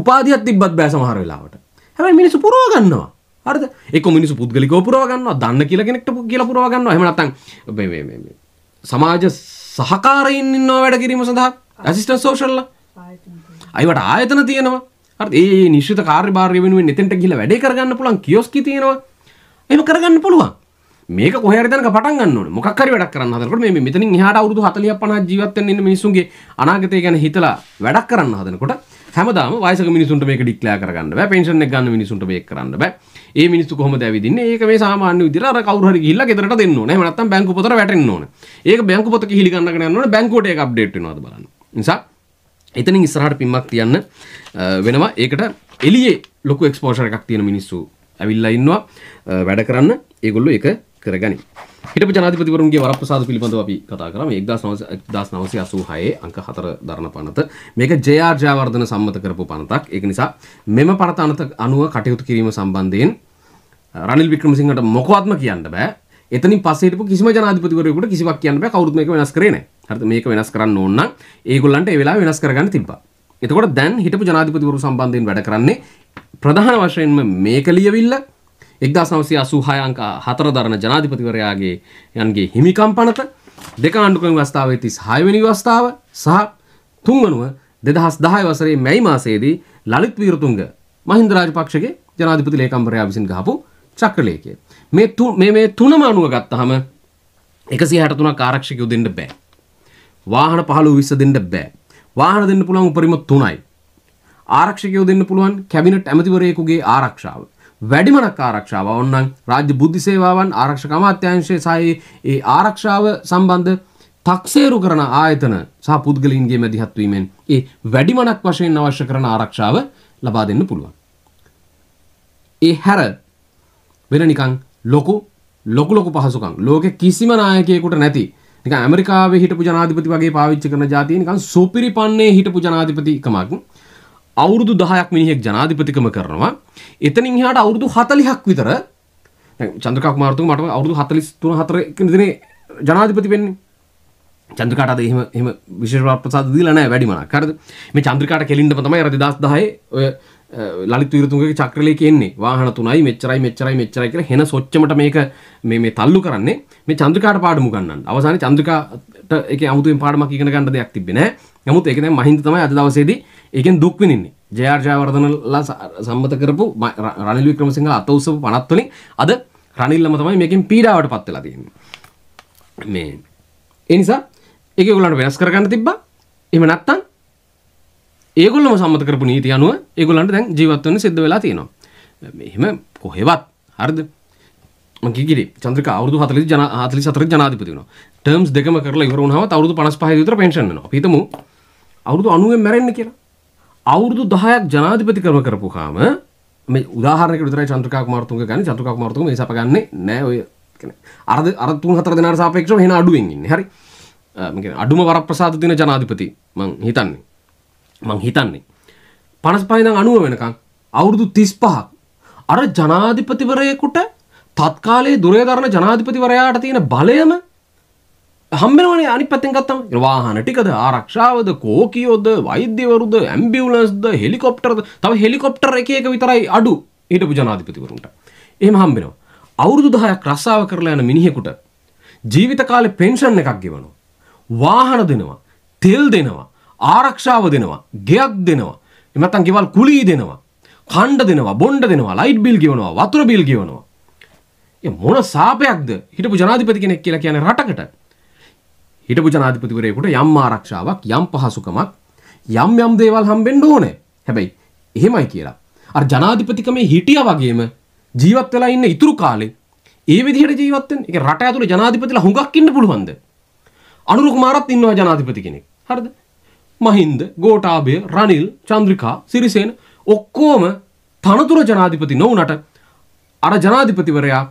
උපාධියක් තිබ්බත් බෑ සමහර වෙලාවට හැබැයි මිනිස්සු පුරව ගන්නවා හරිද ඒක මිනිස්සු පුද්ගලිකව පුරව ගන්නවා දන්න කියලා කෙනෙක්ට කියලා පුරව ගන්නවා එහෙම නැත්නම් මේ මේ මේ සමාජ සහකාරයින් ඉන්නවා වැඩ කිරීම සඳහා ඇසිස්ටන්ට් සෝෂල්ලා අයවට ආයතන තියෙනවා ඒ නිශ්ිත කාර්භාරය වෙනුවෙන් එතෙන්ට ගිල වැඩේ කරගන්න පුළන් කියෝස්කි තියෙනවා එම කරගන්න පුළුවන් මේක කොහරතන පටන් මොකර වැඩක් කරන්න හදකට මේ මෙතනින් හට අවුදු හතලිය පන ජීවත්තන මිනිසුන්ගේ අනාගතය ගැන හිතලා වැඩක් කරන්න හදනකොට හැමදාම වයසක මිනිසුන්ට මේක ඩික්ලා කරගන්න බෑ පෙන්ෂන් එක ගන්න මිනිසුන්ට මේක කරන්න බෑ ඒ මිනිස්සු කොහොමද ඇවිදින්නේ ඒක මේ සාමාන්‍ය විදිහට අර කවුරු හරි ගිහිල්ලා ගෙදරට දෙන්න ඕනේ එහෙම නැත්නම් බැංකු පොතට වැටෙන්න ඕනේ ඒක බැංකු පොත කිහිලි ගන්නගෙන යන්න ඕනේ බැංකුවට ඒක අප්ඩේට් වෙනවාද බලන්න නිසා එතනින් ඉස්සරහට පිම්මක් තියන්න වෙනවා ඒකට එළියේ ලොකු එක්ස්පෝෂර් එකක් තියෙන මිනිස්සු ඇවිල්ලා ඉන්නවා වැඩ කරන්න ඒගොල්ලෝ ඒක කරගනි. හිටපු ජනාධිපතිවරුන්ගේ වරප්‍රසාද පිළිබඳව අපි කතා කරාම 1986 අංක 4 දරන පනත මේක ජේ.ආර්. ජයවර්ධන සම්මත කරපු පනතක්. ඒක නිසා මෙම පනත අනුව කටයුතු කිරීම සම්බන්ධයෙන් රනිල් වික්‍රමසිංහට මොකවත්ම කියන්න බෑ. එතනින් පස්සේ හිටපු කිසිම ජනාධිපතිවරයෙකුට කිසිවක් කියන්න බෑ කවුරුත් මේක වෙනස් කරේ නැහැ. හරිද? මේක වෙනස් කරන්න ඕන නම් ඒගොල්ලන්ට ඒ වෙලාවේ වෙනස් කරගන්න තිබ්බා. එතකොට දැන් හිටපු ජනාධිපතිවරු සම්බන්ධයෙන් වැඩ කරන්නේ ප්‍රධාන වශයෙන්ම මේක ලියවිල්ල 1986 අංක 4 දරන ජනාධිපතිවරයාගේ යන්ගේ හිමිකම් පනත දෙක ආණ්ඩුක්‍රම ව්‍යවස්ථාවේ 36 වෙනි ව්‍යවස්ථාව සහ තුන්වනුව 2010 වසරේ මැයි මාසයේදී ලලිත් වීරතුංග මහින්ද රාජපක්ෂගේ ජනාධිපති ලේකම්වරයා විසින් ගහපු චක්‍රලේකය මේ මේ තුනම අනුව ගත්තහම එකසි හැට තුනක් ආරක්ෂකයෝ දෙන්න බෑ වාහන පහළු විස්ස දෙන්න බෑ වාහන දෙන්න පුළුවන් උපරිම තුනයි ආරක්ෂකයෝ දෙන්න පුළුවන් කැබිනට් ඇමතිවරයෙකුගේ ආරක්ෂාව වැඩිමනක් ආරක්ෂාව ඔන්නම් රාජ්‍ය බුද්ධි සේවාවන් ආරක්ෂක අමාත්‍යංශය සහ ඒ ආරක්ෂාව සම්බන්ධ තක්සේරු කරන ආයතන සහ පුද්ගලයින්ගේ මැදිහත්වීමෙන් ඒ වැඩිමනක් වශයෙන් අවශ්‍ය කරන ආරක්ෂාව ලබා දෙන්න පුළුවන්. ඒ හැර වෙන නිකං ලොකු ලොකු ලොකු පහසුකම් ලෝකෙ කිසිම නායකයෙකුට නැති නිකන් ඇමරිකාවේ හිටපු ජනාධිපති වගේ පාවිච්චි කරන જાතිය නිකන් සුපිරි පන්නේ හිටපු ජනාධිපතිකමක් අවුරුදු 10ක් මිනිහෙක් ජනාධිපතිකම කරනවා එතනින් එහාට අවුරුදු 40ක් විතර චන්ද්‍රකා කුමාරතුමා මට අවුරුදු 43 4 කින් දිනේ ජනාධිපති වෙන්නේ චන්ද්‍රකාටද එහෙම එහෙම විශේෂ ප්‍රසාද දීලා නැහැ වැඩිමනක් හරිද මේ චන්ද්‍රකාට කෙලින්නම තමයි අර 2010 ඔය ලලිත් විරතුංගගේ චක්‍රලේ කියන්නේ වාහන තුනයි මෙච්චරයි මෙච්චරයි මෙච්චරයි කියලා හෙන සොච්චමට මේක මේ මේ තල්ලු කරන්නේ මේ චන්ද්‍රිකාට පාඩම ගන්නන්න. අවසානයේ චන්ද්‍රිකාට ඒකේ අමුතුවෙන් පාඩමක් ඉගෙන ගන්න දෙයක් තිබ්බේ නෑ. නමුත් ඒක දැන් මහින්ද තමයි අද දවසේදී ඒකෙන් දුක් විඳින්නේ. ජේ.ආර්. ජයවර්ධනලා සම්මත කරපු රනිල් වික්‍රමසිංහලා අත උස්සපු පනත් වලින් අද රනිල්ලම තමයි මේකෙන් පීඩාවට පත් වෙලා තියෙන්නේ. මේ ඒ නිසා ඒක ඔයගොල්ලන්ට වෙනස් කරගන්න තිබ්බා. එහෙම නැත්තම් ඒගොල්ලම සම්මත කරපු නීති අනුව ඒගොල්ලන්ට දැන් ජීවත් වෙන්න සිද්ධ වෙලා තියෙනවා. එහෙම කොහෙවත් හරිද? මම කිගිරි චන්ද්‍රික අවුරුදු 40 ජන 44 ජනාධිපති වෙනවා. ටර්ම්ස් දෙකම කරලා ඉවර වුණාම අවුරුදු 55 විතර පෙන්ෂන් වෙනවා. අපි හිතමු අවුරුදු 90ෙන් මැරෙන්න කියලා. අවුරුදු 10ක් ජනාධිපතිකම කරපුවාම මේ උදාහරණයකට විතරයි චන්ද්‍රිකා කුමාරතුංග ගන්නේ චන්ද්‍රිකා කුමාරතුංග මේ සපගන්නේ නෑ ඔය කියන්නේ අර අර තුන් හතර දෙනාට සාපේක්ෂව එහෙන අඩුවෙන් ඉන්නේ. හරි. මම කියන්නේ අඩුම වරප්‍රසාද දින ජනාධිපති මං හිතන්නේ. මං හිතන්නේ. පනස්පයිදං අනුව වෙනකං අවුරුදු තිස් පහක් අර ජනාධිපතිවරයෙකුට තත්කාලේ දුරේධරණ ජනාධිපතිවරයාට තියෙන බලයම හම්බෙනවනේ අනිත් පැත්තෙන් ගත්තම වාහන ටිකද ආරක්ෂාවද කෝකියෝද වෛද්‍යවරුද ඇම්බියුලන්ස්ද හෙලිකොප්ටර්ද තව හෙලිකොප්ටර් එක එක විතරයි අඩු හිටපු ජනාධිපතිවරුන්ට. එහෙම හම්බෙනවා. අවුරුදු 10ක් රස්සාව කරලා යන මිනිහෙකුට ජීවිත කාලේ පෙන්ෂන් එකක් ගෙවනවා. වාහන දෙනවා. තෙල් දෙනවා. ආරක්ෂාව දෙනවා ගෙයක් දෙනවා එමත්තන් ගෙවල් කුලී දෙනවා කණ්ඩ දෙනවා බොන්්ඩ දෙනවා ලයිට් බිල් ගෙවනවා වතුර බිල් ගෙවනවා මොන සාපයක්ද හිටපු ජනාධිපති කෙනෙක් කියලා කියන්නේ රටකට හිටපු ජනාධිපතිවරයෙකුට යම් ආරක්ෂාවක් යම් පහසුකමක් යම් යම් දේවල් හම්බෙන්න ඕනේ හැබැයි එහෙමයි කියලා අර ජනාධිපතිකමේ හිටියා වගේම ජීවත් වෙලා ඉන්න ඉතුරු කාලේ ඒ විදිහට ජීවත් වෙන්න. ඒ රට ඇතුලේ ජනාධිපතිලා හුඟක් ඉන්න පුළුවන්ද? අනුර කුමාරත් ඉන්නවා ජනාධිපති කෙනෙක්. හරිද? මහින්ද ගෝටාබය රනිල් චන්ද්‍රිකා සිරිසේන ඔක්කෝම තනතුර ජනාධිපති නොවනට අර ජනාධිපතිවරයා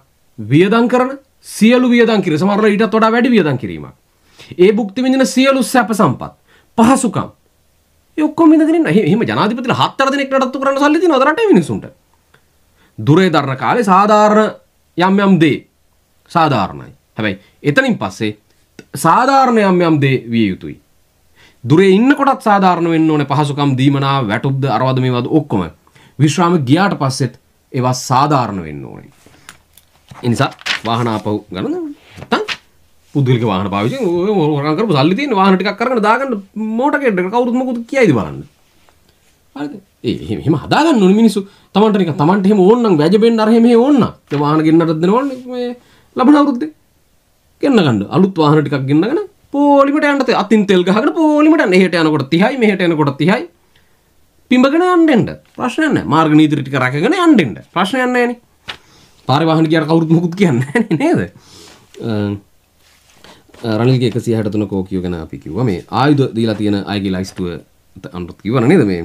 වියදං කරන සියලු වියදං කිර සමහර ඊටත් වඩා වැඩි වියදං කිරීම. ඒ භුක්ති විඳින සියලු සැප සම්පත් පහසුකම් ඒ ඔක්කොම ඉඳගෙන ඉන්න. එහෙම ජනාධිපතිලා හතර දිනක් නඩත්තු කරන්න සල්ලි දෙනවද රටේ මිනිසුන්ට? දුරේ දරන කාලේ සාධාරණ යම් යම් දේ සාධාරණයි. හැබැයි එතනින් පස්සේ සාධාරණ යම් යම් දේ විය යුතුයි. දුරේ ඉන්නකොටත් සාධාරණ වෙන්න ඕනේ පහසුකම් දීමනා වැටුප්ද අරවද මේවද ඔක්කොම විශ්‍රාම ගියාට පස්සෙත් ඒවා සාධාරණ වෙන්න ඕනේ. ඒ නිසා වාහන ආපහු ගන්න නැත්නම් පුද්ගලික වාහන පාවිච්චි කරන කරපු සල්ලි තියෙන වාහන ටිකක් අරගෙන දාගන්න මෝටර් ගේඩ් එකට කවුරුත් මොකද කියයිද බලන්න. හරිද? ඒ එහෙම එහෙම හදාගන්න ඕනේ මිනිස්සු. Tamanට නිකන් Tamanට එහෙම ඕන නම් වැජබෙන්න අර එහෙම ඒ ඕන නම් ඒ වාහන ගෙන්නටත් දෙනවන්නේ මේ ලබන අවුරුද්දේ. ගෙන්න ගන්න. අලුත් වාහන ටිකක් ගෙන්නගෙන පෝලිමට යන්ට අතින් තෙල් ගහකට පෝලිමට එහෙට යනකොට තිහයි මෙහට යනකොට තිහයි පිඹගෙන අන්ඩෙන්ට ප්‍රශ්නයන්න මාර්ග නීතිරිටික රැකගෙන අන්ඩෙන්ට ප්‍රශ්නයන්න න පාරිවාහන කිය කවුරුත් මුකුත් කියන්න නේද රනිල්ගේ එක සිහටතුන කෝකියෝ ගැන අපි කිව්ව මේ ආයුධ දීලා තියෙන අයගේ ලයිස්තුව අන්ටත් කිවන නේද මේ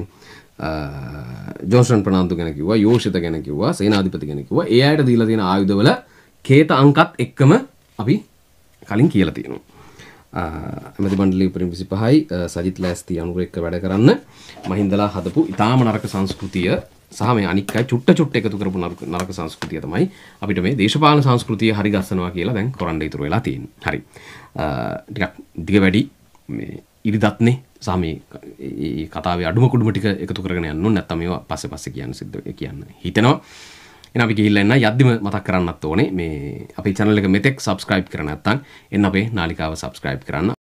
ජෝෂන් ප්‍රනාාන්තු ගැන කිව යෝෂත ගැන කිවවා සේනාධිපති ගැන කිව ඒයට දීලා තියෙන ආයුධවල කේත අංකත් එක්කම අපි කලින් කියලා තියෙනවා ඇමති මණ්ඩලයේ උපරිම 25යි සජිත් ලෑස්ති අනුරෙක්ක වැඩ කරන්න මහින්දලා හදපු ඊටාම නරක සංස්කෘතිය සහ මේ අනික් අය චුට්ට චුට්ට එකතු කරපු නරක සංස්කෘතිය තමයි අපිට මේ දේශපාලන සංස්කෘතිය හරි ගස්සනවා කියලා දැන් කරන්න ඉතුරු වෙලා තියෙන්නේ. හරි. ටිකක් දිග වැඩි මේ ඉරිදත්නේ සහ මේ ඒ කතාවේ අඩුම කුඩුම ටික එකතු කරගෙන යන්න ඕනේ නැත්නම් මේවා පස්සේ පස්සේ කියන්න සිද්ධ කියන්න හිතෙනවා. එන අපි ගිහිල්ලා එන්න යද්දිම මතක් කරන්නත් ඕනේ මේ අපේ channel එක මෙතෙක් subscribe කරලා නැත්නම් එන්න අපේ නාලිකාව subscribe කරන්න